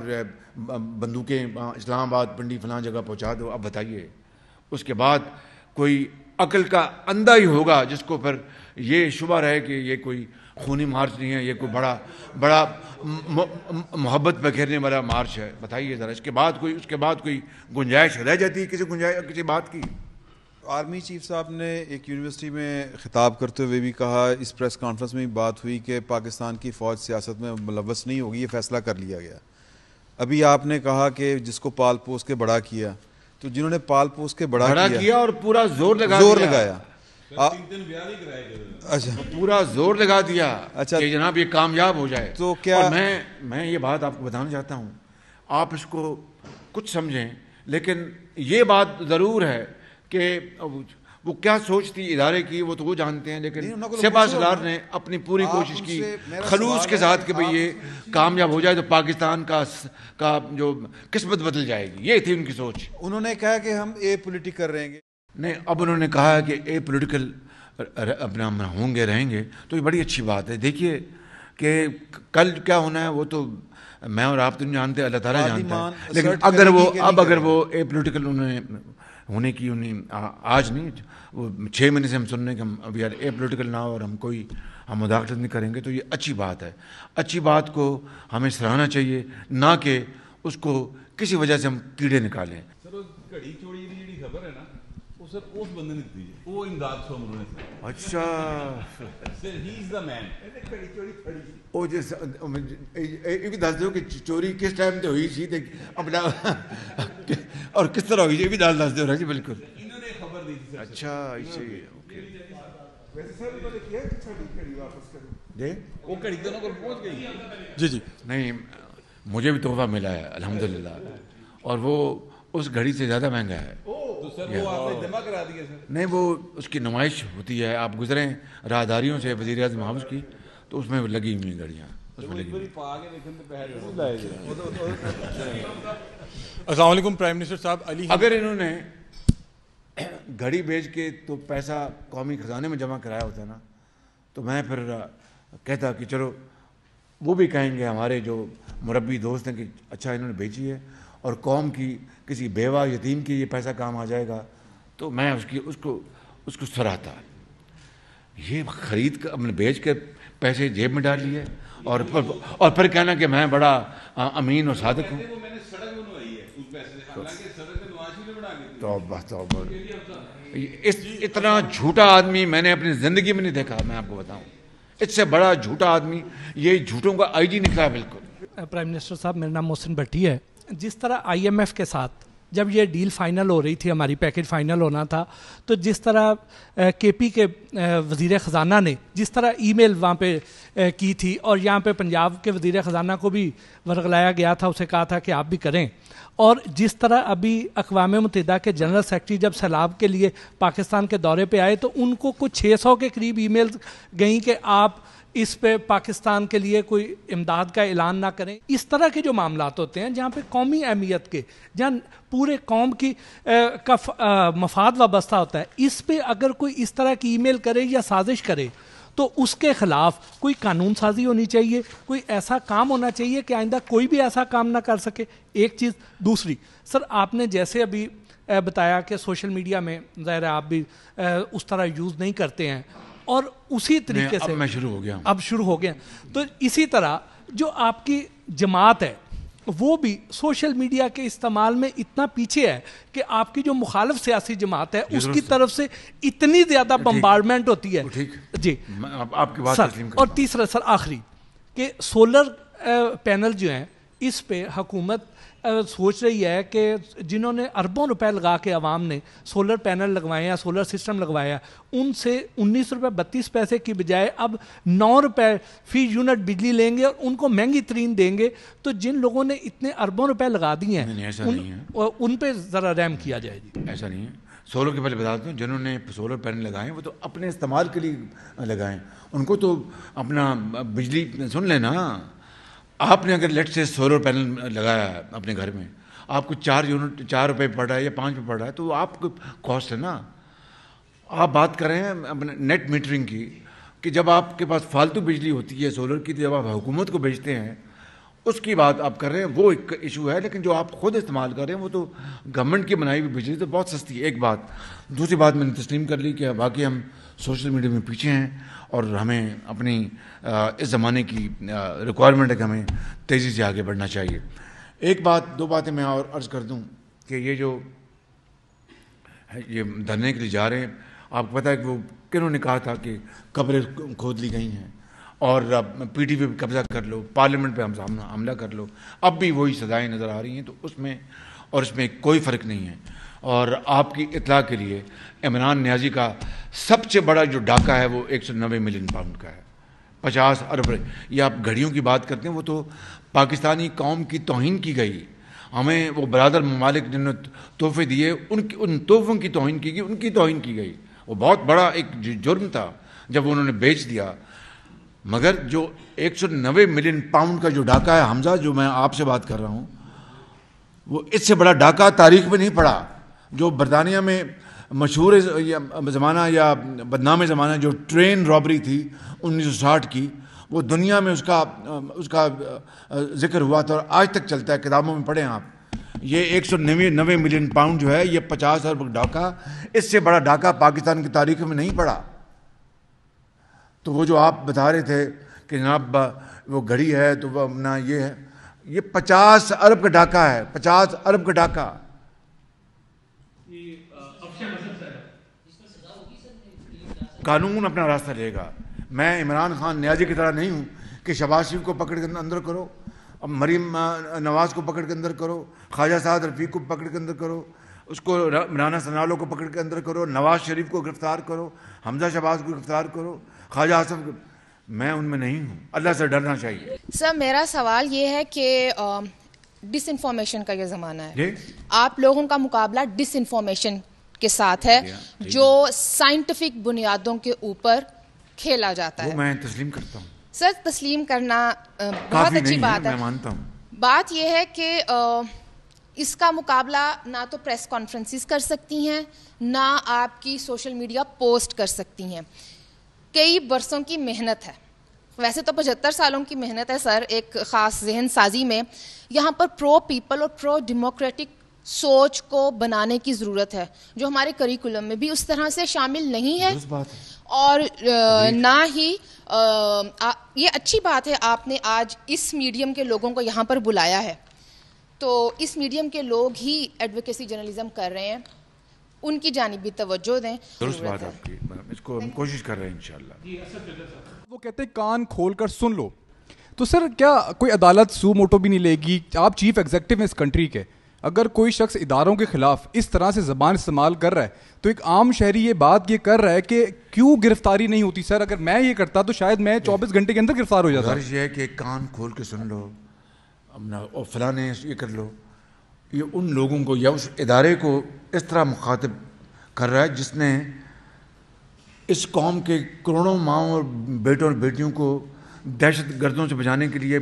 बंदूकें इस्लामाबाद पंडी फलां जगह पहुंचा दो अब बताइए उसके बाद कोई अकल का अंधा ही होगा जिसको पर ये शुबा रहे कि ये कोई खूनी मार्च नहीं है ये कोई बड़ा बड़ा मोहब्बत बखेरने वाला मार्च है बताइए ज़रा इसके बाद कोई उसके बाद कोई गुंजाइश रह जाती है किसी गुंजाइश किसी बात की आर्मी चीफ साहब ने एक यूनिवर्सिटी में खिताब करते हुए भी कहा इस प्रेस कॉन्फ्रेंस में बात हुई कि पाकिस्तान की फ़ौज सियासत में मुलवस नहीं होगी ये फैसला कर लिया गया अभी आपने कहा कि जिसको पाल पोस के बड़ा किया तो जिन्होंने पाल पोस के बड़ा, बड़ा किया, किया और पूरा जोर लगा जोर लगाया आ, अच्छा तो पूरा जोर लगा दिया अच्छा कि जनाब ये कामयाब हो जाए तो क्या मैं मैं ये बात आपको बताना चाहता हूँ आप इसको कुछ समझें लेकिन ये बात ज़रूर है कि वो क्या सोचती इदारे की वो तो वो जानते हैं लेकिन सेबा ने अपनी पूरी कोशिश की खलूस के साथ कि भाई ये कामयाब हो जाए तो पाकिस्तान का का जो किस्मत बदल जाएगी ये थी उनकी सोच उन्होंने कहा कि हम ए पोलिटिकल रहेंगे नहीं अब उन्होंने कहा कि ए पोलिटिकल अपना होंगे रहेंगे तो ये बड़ी अच्छी बात है देखिए कि कल क्या होना है वो तो मैं और आप तो नहीं जानते अल्लाह ताला जानते हैं लेकिन अगर वो अब अगर वो ए पोलिटिकल उन्होंने होने की उन्हें आज नहीं वो छः महीने से हम सुन रहे हैं कि हम we are a political now और हम कोई हम मुदाखलत नहीं करेंगे तो ये अच्छी बात है अच्छी बात को हमें सराहना चाहिए ना कि उसको किसी वजह से हम कीड़े निकालें अच्छा [LAUGHS] ਉਹ ਜਿਸ ਇਹ ਵੀ ਦੱਸ ਦਿਓ ਕਿ ਚੋਰੀ ਕਿਸ ਟਾਈਮ ਤੇ ਹੋਈ ਸੀ ਤੇ ਆਪਣਾ ਔਰ ਕਿਸ ਤਰ੍ਹਾਂ ਹੋਈ ਇਹ ਵੀ ਦੱਸ ਦਿਓ ਰਾਜੀ ਬਿਲਕੁਲ ਇਹਨਾਂ ਨੇ ਖਬਰ ਦੀ ਸੀ ਅੱਛਾ ਇਸੇ ਓਕੇ ਵੈਸੇ ਸਰ ਘੜੀ ਵਾਪਸ ਕਰੋ जी वो जी जी नहीं मुझे भी तोहफा मिला है अल्हम्दुलिल्लाह और वो उस घड़ी से ज़्यादा महंगा है नहीं वो उसकी नुमाइश होती है आप गुजरें राहदारियों से वजी अजम हाउस की तो उसमें लगी हुई लड़ियाँ असलम प्राइम मिनिस्टर साहब अली अगर इन्होंने घड़ी बेच के तो पैसा कौमी खजाने में जमा कराया होता ना तो मैं फिर कहता कि चलो वो भी कहेंगे हमारे जो मुरबी दोस्त हैं कि अच्छा इन्होंने बेची है और कौम की किसी बेवा यतीम की ये पैसा काम आ जाएगा तो मैं उसकी उसको उसको सराहता ये खरीद कर अपने बेच कर पैसे जेब में डाल लिए और पर, और फिर कहना कि मैं बड़ा अमीन और सादक हूँ तो तो इस इतना झूठा आदमी मैंने अपनी ज़िंदगी में नहीं देखा मैं आपको बताऊं इससे बड़ा झूठा आदमी ये झूठों का आईडी निकला बिल्कुल प्राइम मिनिस्टर साहब मेरा नाम मोहसिन भट्टी है जिस तरह आईएमएफ के साथ जब ये डील फाइनल हो रही थी हमारी पैकेज फाइनल होना था तो जिस तरह के पी के वजीर ख़जाना ने जिस तरह ई मेल वहाँ पर की थी और यहाँ पर पंजाब के वजीर ख़जाना को भी वर्गलाया गया था उसे कहा था कि आप भी करें और जिस तरह अभी अकवाम मतदा के जनरल सेक्रेटरी जब सैलाब के लिए पाकिस्तान के दौरे पर आए तो उनको कुछ 600 के करीब ई मेल गई कि आप इस पे पाकिस्तान के लिए कोई इमदाद का ऐलान ना करें इस तरह के जो मामला होते हैं जहाँ पे कौमी अहमियत के जहाँ पूरे कौम की का मफाद वाबस्ता होता है इस पे अगर कोई इस तरह की ईमेल करे या साजिश करे तो उसके खिलाफ कोई कानून साजी होनी चाहिए कोई ऐसा काम होना चाहिए कि आइंदा कोई भी ऐसा काम ना कर सके एक चीज़ दूसरी सर आपने जैसे अभी बताया कि सोशल मीडिया में ज़ाहिर आप भी उस तरह यूज़ नहीं करते हैं और उसी तरीके से मैं शुरू हो गया अब शुरू हो गया तो इसी तरह जो आपकी जमात है वो भी सोशल मीडिया के इस्तेमाल में इतना पीछे है कि आपकी जो मुखालफ सियासी जमात है उसकी तरफ से इतनी ज्यादा बम्बार्डमेंट होती है ठीक जी आप, आपकी बात सर और तीसरा सर आखिरी कि सोलर पैनल जो है इस पे हुकूमत सोच रही है कि जिन्होंने अरबों रुपए लगा के आवाम ने सोलर पैनल लगवाए या सोलर सिस्टम लगवाया उनसे उन्नीस रुपये बत्तीस पैसे की बजाय अब नौ रुपये फी यूनिट बिजली लेंगे और उनको महंगी तरीन देंगे तो जिन लोगों ने इतने अरबों रुपए लगा दिए हैं ऐसा उन, है। उन पर ज़रा रैम किया जाए जी ऐसा नहीं है सोलर के पहले बता दूँ जिन्होंने सोलर पैनल लगाए वो तो अपने इस्तेमाल के लिए लगाएं उनको तो अपना बिजली सुन लेना आपने अगर लेट से सोलर पैनल लगाया अपने घर में आपको चार यूनिट चार रुपये पड़ रहा है या पाँच रुपये पड़ रहा है तो आपको कॉस्ट है ना आप बात करें अपने नेट मीटरिंग की कि जब आपके पास फालतू बिजली होती है सोलर की तो जब आप हुकूमत को बेचते हैं उसकी बात आप कर रहे हैं वो एक इशू है लेकिन जो आप खुद इस्तेमाल कर रहे हैं वो तो गवर्नमेंट की बनाई हुई बिजली तो बहुत सस्ती है एक बात दूसरी बात मैंने तस्लीम कर ली कि बाकी हम सोशल मीडिया में पीछे हैं और हमें अपनी इस ज़माने की रिक्वायरमेंट है कि हमें तेज़ी से आगे बढ़ना चाहिए एक बात दो बातें मैं और अर्ज़ कर दूं कि ये जो ये धरने के लिए जा रहे हैं आपको पता है कि वो किन्होंने कहा था कि कब्रें खोद ली गई हैं और पी टी पी कब्जा कर लो पार्लियामेंट पर हम हमला कर लो अब भी वही सजाएं नज़र आ रही हैं तो उसमें और इसमें कोई फ़र्क नहीं है और आपकी इतला के लिए इमरान न्याजी का सबसे बड़ा जो डाका है वो एक सौ नब्बे मिलियन पाउंड का है पचास अरब ये आप घड़ियों की बात करते हैं वो तो पाकिस्तानी कौम की तोहन की गई हमें वो बरदर ममालिक जिन्होंने तोहफे दिए उनकी उन तोहफ़ों की तोहन की गई उनकी तोहन की गई वो बहुत बड़ा एक जुर्म था जब उन्होंने बेच दिया मगर जो एक सौ नब्बे मिलियन पाउंड का जो डाका है हमजा जो मैं आपसे बात कर रहा हूँ वो इससे बड़ा डाका तारीख में नहीं पड़ा जो बरतानिया में मशहूर ज़माना या बदनाम ज़माना जो ट्रेन रॉबरी थी 1960 की वो दुनिया में उसका उसका जिक्र हुआ था और आज तक चलता है किताबों में पढ़ें आप ये एक सौ नवे नवे मिलियन पाउंड जो है ये पचास अरब डाका इससे बड़ा डाका पाकिस्तान की तारीख में नहीं पड़ा तो वो जो आप बता रहे थे कि जनाब वो घड़ी है तो वह ना ये है ये पचास अरब का डाका है पचास अरब का डाका कानून अपना रास्ता लेगा मैं इमरान खान न्याजी की तरह नहीं हूँ कि शबाज शरीफ को पकड़ के अंदर करो अब मरीम नवाज़ को पकड़ के अंदर करो ख्वाजा साद रफ़ीक को पकड़ के अंदर करो उसको राना सनालो को पकड़ के अंदर करो नवाज़ शरीफ को गिरफ़्तार करो हमजा शबाज को गिरफ़्तार करो ख्वाजा आसफ मैं उनमें नहीं हूँ अल्लाह से डरना चाहिए सर मेरा सवाल ये है कि डिसइंफॉर्मेशन का ये ज़माना है आप लोगों का मुकाबला डिसइंफॉर्मेशन के साथ है जो साइंटिफिक बुनियादों के ऊपर खेला जाता है मैं तस्लीम करता हूँ सर तस्लीम करना बहुत अच्छी बात है, है। मैं मानता हूं। बात यह है कि इसका मुकाबला ना तो प्रेस कॉन्फ्रेंसिस कर सकती हैं ना आपकी सोशल मीडिया पोस्ट कर सकती हैं कई बरसों की मेहनत है वैसे तो पचहत्तर सालों की मेहनत है सर एक ख़ास जहन साजी में यहाँ पर प्रो पीपल और प्रो डेमोक्रेटिक सोच को बनाने की ज़रूरत है जो हमारे करिकुलम में भी उस तरह से शामिल नहीं है और ना ही आ, ये अच्छी बात है आपने आज इस मीडियम के लोगों को यहाँ पर बुलाया है तो इस मीडियम के लोग ही एडवोकेसी जर्नलिज्म कर रहे हैं उनकी जानब भी तवज्जो दें बात आपकी मतलब इसको हम कोशिश कर रहे हैं इंशाल्लाह वो कहते हैं कान खोल कर सुन लो तो सर क्या कोई अदालत सू मोटो भी नहीं लेगी आप चीफ एग्जेक्टिव हैं इस कंट्री के अगर कोई शख्स इदारों के खिलाफ इस तरह से जबान इस्तेमाल कर रहा है तो एक आम शहरी ये बात ये कर रहा है कि क्यों गिरफ्तारी नहीं होती सर अगर मैं ये करता तो शायद मैं चौबीस घंटे के अंदर गिरफ्तार हो जाता ये है कि कान खोल के सुन लो अपना और फलाने ये कर लो ये उन लोगों को या उस इदारे को इस तरह मुखातब कर रहा है जिसने इस कौम के करोड़ों माओ और बेटों और बेटियों को दहशत गर्दों से बचाने के लिए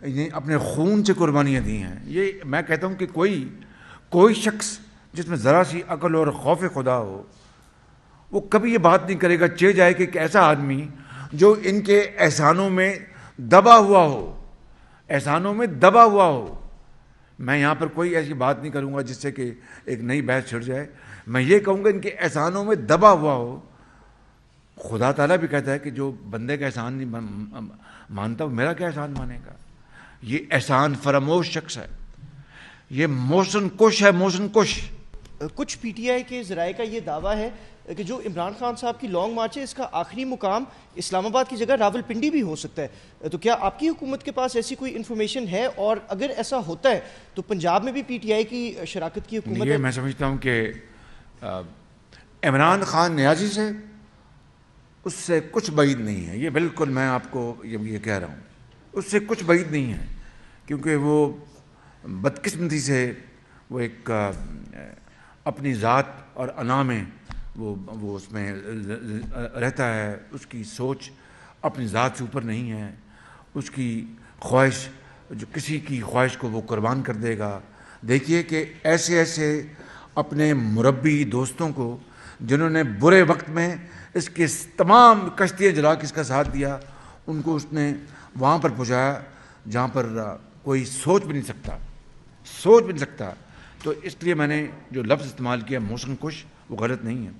अपने खून से कुर्बानियाँ दी हैं ये मैं कहता हूँ कि कोई कोई शख्स जिसमें ज़रा सी अकल और खौफ खुदा हो वो कभी ये बात नहीं करेगा चे जाए कि एक ऐसा आदमी जो इनके एहसानों में दबा हुआ हो एहसानों में दबा हुआ हो मैं यहाँ पर कोई ऐसी बात नहीं करूँगा जिससे कि एक नई बहस छिड़ जाए मैं ये कहूँगा इनके एहसानों में दबा हुआ हो खुदा ताला भी कहता है कि जो बंदे का एहसान नहीं मानता वो मेरा क्या एहसान मानेगा ये एहसान फरामोश शख्स है ये मोहसन कुश है मोहसन कुश कुछ पीटीआई के जराये का ये दावा है कि जो इमरान खान साहब की लॉन्ग मार्च है इसका आखिरी मुकाम इस्लामाबाद की जगह रावलपिंडी भी हो सकता है तो क्या आपकी हुकूमत के पास ऐसी कोई इन्फॉर्मेशन है और अगर ऐसा होता है तो पंजाब में भी पीटीआई की शराकत की हुकूमत है मैं समझता हूँ कि इमरान खान न्याजी से उससे कुछ बैद नहीं है ये बिल्कुल मैं आपको ये कह रहा हूँ उससे कुछ बैद नहीं है क्योंकि वो बदकिस्मती से वो एक अपनी ज़ात और अना में वो वो उसमें रहता है उसकी सोच अपनी ज़ात से ऊपर नहीं है उसकी ख्वाहिश जो किसी की ख्वाहिश को वो कुर्बान कर देगा देखिए कि ऐसे ऐसे अपने मुरबी दोस्तों को जिन्होंने बुरे वक्त में इसके तमाम कश्तियाँ जला के इसका साथ दिया उनको उसने वहाँ पर पहुँचाया जहाँ पर कोई सोच भी नहीं सकता सोच भी नहीं सकता तो इसलिए मैंने जो लफ्ज़ इस्तेमाल किया मौसम कुश वो गलत नहीं है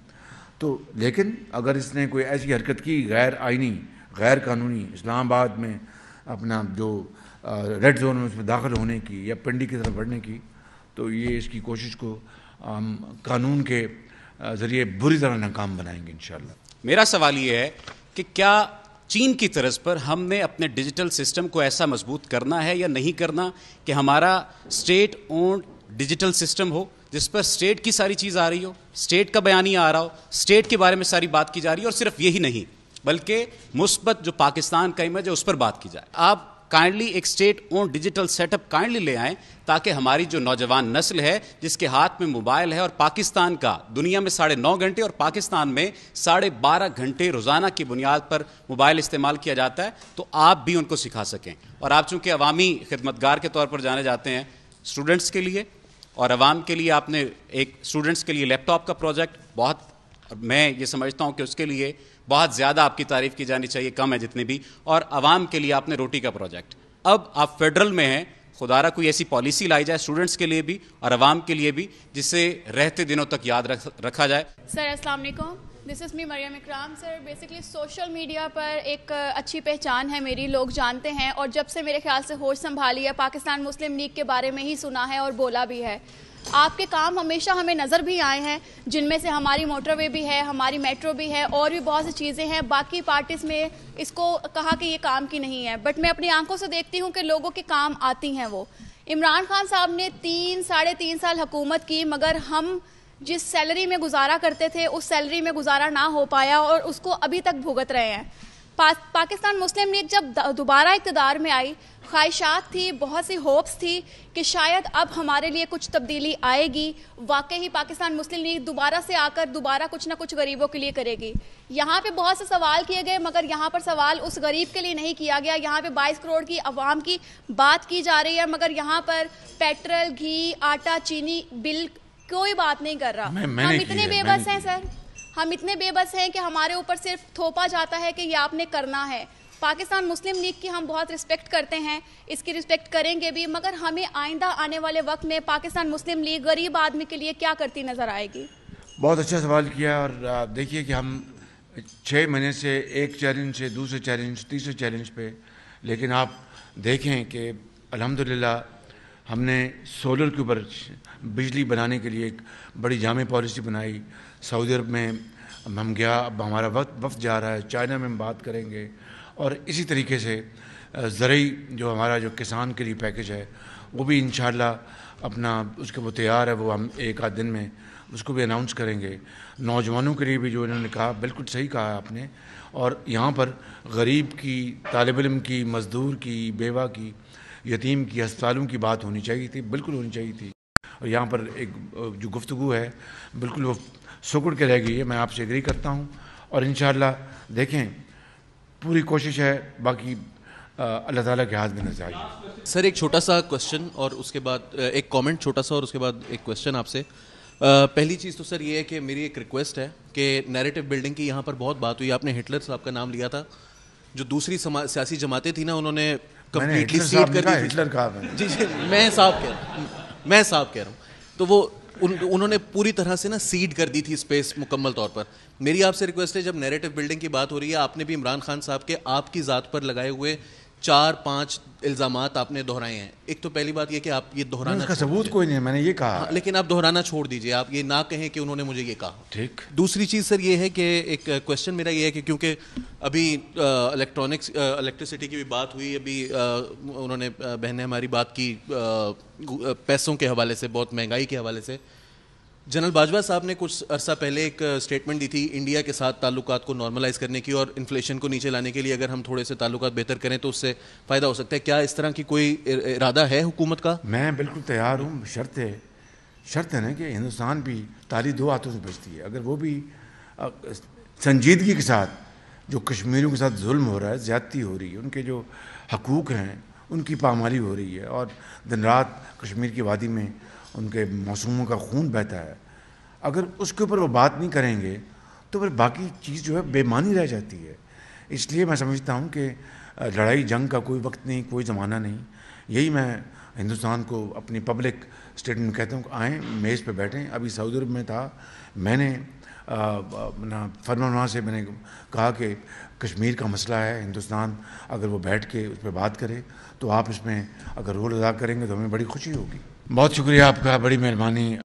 तो लेकिन अगर इसने कोई ऐसी हरकत की गैर आइनी गैर कानूनी इस्लामाबाद में अपना जो रेड जोन में उसमें दाखिल होने की या पिंडी की तरफ बढ़ने की तो ये इसकी कोशिश को हम कानून के ज़रिए बुरी तरह नाकाम बनाएंगे इन मेरा सवाल ये है कि क्या चीन की तरज पर हमने अपने डिजिटल सिस्टम को ऐसा मजबूत करना है या नहीं करना कि हमारा स्टेट ओन डिजिटल सिस्टम हो जिस पर स्टेट की सारी चीज़ आ रही हो स्टेट का बयान ही आ रहा हो स्टेट के बारे में सारी बात की जा रही है और सिर्फ यही नहीं बल्कि मुस्बत जो पाकिस्तान का इमेज है उस पर बात की जाए आप काइंडली एक state own digital setup kindly ले आएँ ताकि हमारी जो नौजवान नस्ल है जिसके हाथ में मोबाइल है और पाकिस्तान का दुनिया में साढ़े नौ घंटे और पाकिस्तान में साढ़े बारह घंटे रोज़ाना की बुनियाद पर मोबाइल इस्तेमाल किया जाता है तो आप भी उनको सिखा सकें और आप चूँकि अवामी खिदमतगार के तौर पर जाने जाते हैं स्टूडेंट्स के लिए और आवाम के लिए आपने एक स्टूडेंट्स के लिए लैपटॉप का प्रोजेक्ट बहुत मैं ये समझता हूँ कि उसके लिए बहुत ज़्यादा आपकी तारीफ की जानी चाहिए कम है जितनी भी और आवाम के लिए आपने रोटी का प्रोजेक्ट अब आप फेडरल में हैं खुदारा कोई ऐसी पॉलिसी लाई जाए स्टूडेंट्स के लिए भी और आवाम के लिए भी जिससे रहते दिनों तक याद रख, रखा जाए सर अस्सलाम वालेकुम दिस इज़ मी मरियम इकराम सर बेसिकली सोशल मीडिया पर एक अच्छी पहचान है मेरी लोग जानते हैं और जब से मेरे ख्याल से होश संभाली है पाकिस्तान मुस्लिम लीग के बारे में ही सुना है और बोला भी है आपके काम हमेशा हमें नज़र भी आए हैं जिनमें से हमारी मोटरवे भी है हमारी मेट्रो भी है और भी बहुत सी चीज़ें हैं बाकी पार्टीज़ में इसको कहा कि ये काम की नहीं है बट मैं अपनी आंखों से देखती हूँ कि लोगों के काम आती हैं वो इमरान खान साहब ने तीन साढ़े तीन साल हुकूमत की मगर हम जिस सैलरी में गुजारा करते थे उस सैलरी में गुजारा ना हो पाया और उसको अभी तक भुगत रहे हैं पा, पाकिस्तान मुस्लिम लीग जब दोबारा इकतदार में आई ख्वाहिशात थी बहुत सी होप्स थी कि शायद अब हमारे लिए कुछ तब्दीली आएगी वाकई ही पाकिस्तान मुस्लिम लीग दोबारा से आकर दोबारा कुछ ना कुछ गरीबों के लिए करेगी यहाँ पे बहुत से सवाल किए गए मगर यहाँ पर सवाल उस गरीब के लिए नहीं किया गया यहाँ पे 22 करोड़ की आवाम की बात की जा रही है मगर यहाँ पर पेट्रोल घी आटा चीनी बिल कोई बात नहीं कर रहा मैं, हम इतने बेबस हैं सर हम इतने बेबस हैं कि हमारे ऊपर सिर्फ थोपा जाता है कि ये आपने करना है पाकिस्तान मुस्लिम लीग की हम बहुत रिस्पेक्ट करते हैं इसकी रिस्पेक्ट करेंगे भी मगर हमें आइंदा आने वाले वक्त में पाकिस्तान मुस्लिम लीग गरीब आदमी के लिए क्या करती नज़र आएगी बहुत अच्छा सवाल किया और देखिए कि हम छः महीने से एक चैलेंज से दूसरे चैलेंज तीसरे चैलेंज पे लेकिन आप देखें कि अल्हम्दुलिल्लाह हमने सोलर के ऊपर बिजली बनाने के लिए एक बड़ी जाम पॉलिसी बनाई सऊदी अरब में हम गया अब हमारा वक्त वफ जा रहा है चाइना में हम बात करेंगे और इसी तरीके से ज़रूरी जो हमारा जो किसान के लिए पैकेज है वो भी इन अपना उसके वो तैयार है वो हम एक आध दिन में उसको भी अनाउंस करेंगे नौजवानों के लिए भी जो इन्होंने कहा बिल्कुल सही कहा आपने और यहाँ पर गरीब की तालब इम की मज़दूर की बेवा की यतीम की हस्पालों की बात होनी चाहिए थी बिल्कुल होनी चाहिए थी और यहाँ पर एक जो गुफ्तु है बिल्कुल वो सुकुड़ के रह गई है मैं आपसे एग्री करता हूँ और इन देखें पूरी कोशिश है बाकी अल्लाह ताला के हाथ में नजर आई सर एक छोटा सा क्वेश्चन और उसके बाद एक कमेंट छोटा सा और उसके बाद एक क्वेश्चन आपसे पहली चीज़ तो सर ये है कि मेरी एक रिक्वेस्ट है कि नैरेटिव बिल्डिंग की यहाँ पर बहुत बात हुई आपने हिटलर साहब का नाम लिया था जो दूसरी सियासी जमातें थी ना उन्होंने कम्प्लीटली सीट कर हिटलर का जी जी मैं साहब कह रहा हूँ मैं साहब कह रहा हूँ तो वो उन उन्होंने पूरी तरह से ना सीड कर दी थी स्पेस मुकम्मल तौर पर मेरी आपसे रिक्वेस्ट है जब नैरेटिव बिल्डिंग की बात हो रही है आपने भी इमरान खान साहब के आपकी ज़ात पर लगाए हुए चार पांच इल्ज़ाम आपने दोहराए हैं एक तो पहली बात यह कि आप ये दोहराना इसका सबूत कोई नहीं है मैंने ये कहा हाँ, लेकिन आप दोहराना छोड़ दीजिए आप ये ना कहें कि उन्होंने मुझे ये कहा ठीक दूसरी चीज़ सर ये है कि एक क्वेश्चन मेरा ये है कि क्योंकि अभी इलेक्ट्रॉनिक्स इलेक्ट्रिसिटी की भी बात हुई अभी आ, उन्होंने ने हमारी बात की आ, पैसों के हवाले से बहुत महंगाई के हवाले से जनरल बाजवा साहब ने कुछ अरसा पहले एक स्टेटमेंट दी थी इंडिया के साथ ताल्लुकात को नॉर्मलाइज करने की और इन्फ्लेशन को नीचे लाने के लिए अगर हम थोड़े से ताल्लुकात बेहतर करें तो उससे फ़ायदा हो सकता है क्या इस तरह की कोई इरादा है हुकूमत का मैं बिल्कुल तैयार हूँ शर्त है शर्त है ना कि हिंदुस्तान भी ताली दो हाथों से बचती है अगर वो भी संजीदगी के साथ जो कश्मीरियों के साथ जुल्म हो रहा है ज्यादती हो रही है उनके जो हकूक़ हैं उनकी पामाली हो रही है और दिन रात कश्मीर की वादी में उनके मौसमों का खून बहता है अगर उसके ऊपर वो बात नहीं करेंगे तो फिर बाकी चीज़ जो है बेमानी रह जाती है इसलिए मैं समझता हूँ कि लड़ाई जंग का कोई वक्त नहीं कोई ज़माना नहीं यही मैं हिंदुस्तान को अपनी पब्लिक स्टेटमेंट कहता हूँ आए आएँ मेज़ पे बैठें अभी सऊदी अरब में था मैंने फरमान से मैंने कहा कि कश्मीर का मसला है हिंदुस्तान अगर वो बैठ के उस पर बात करे तो आप इसमें अगर रोल अदा करेंगे तो हमें बड़ी खुशी होगी बहुत शुक्रिया आपका बड़ी मेहरबानी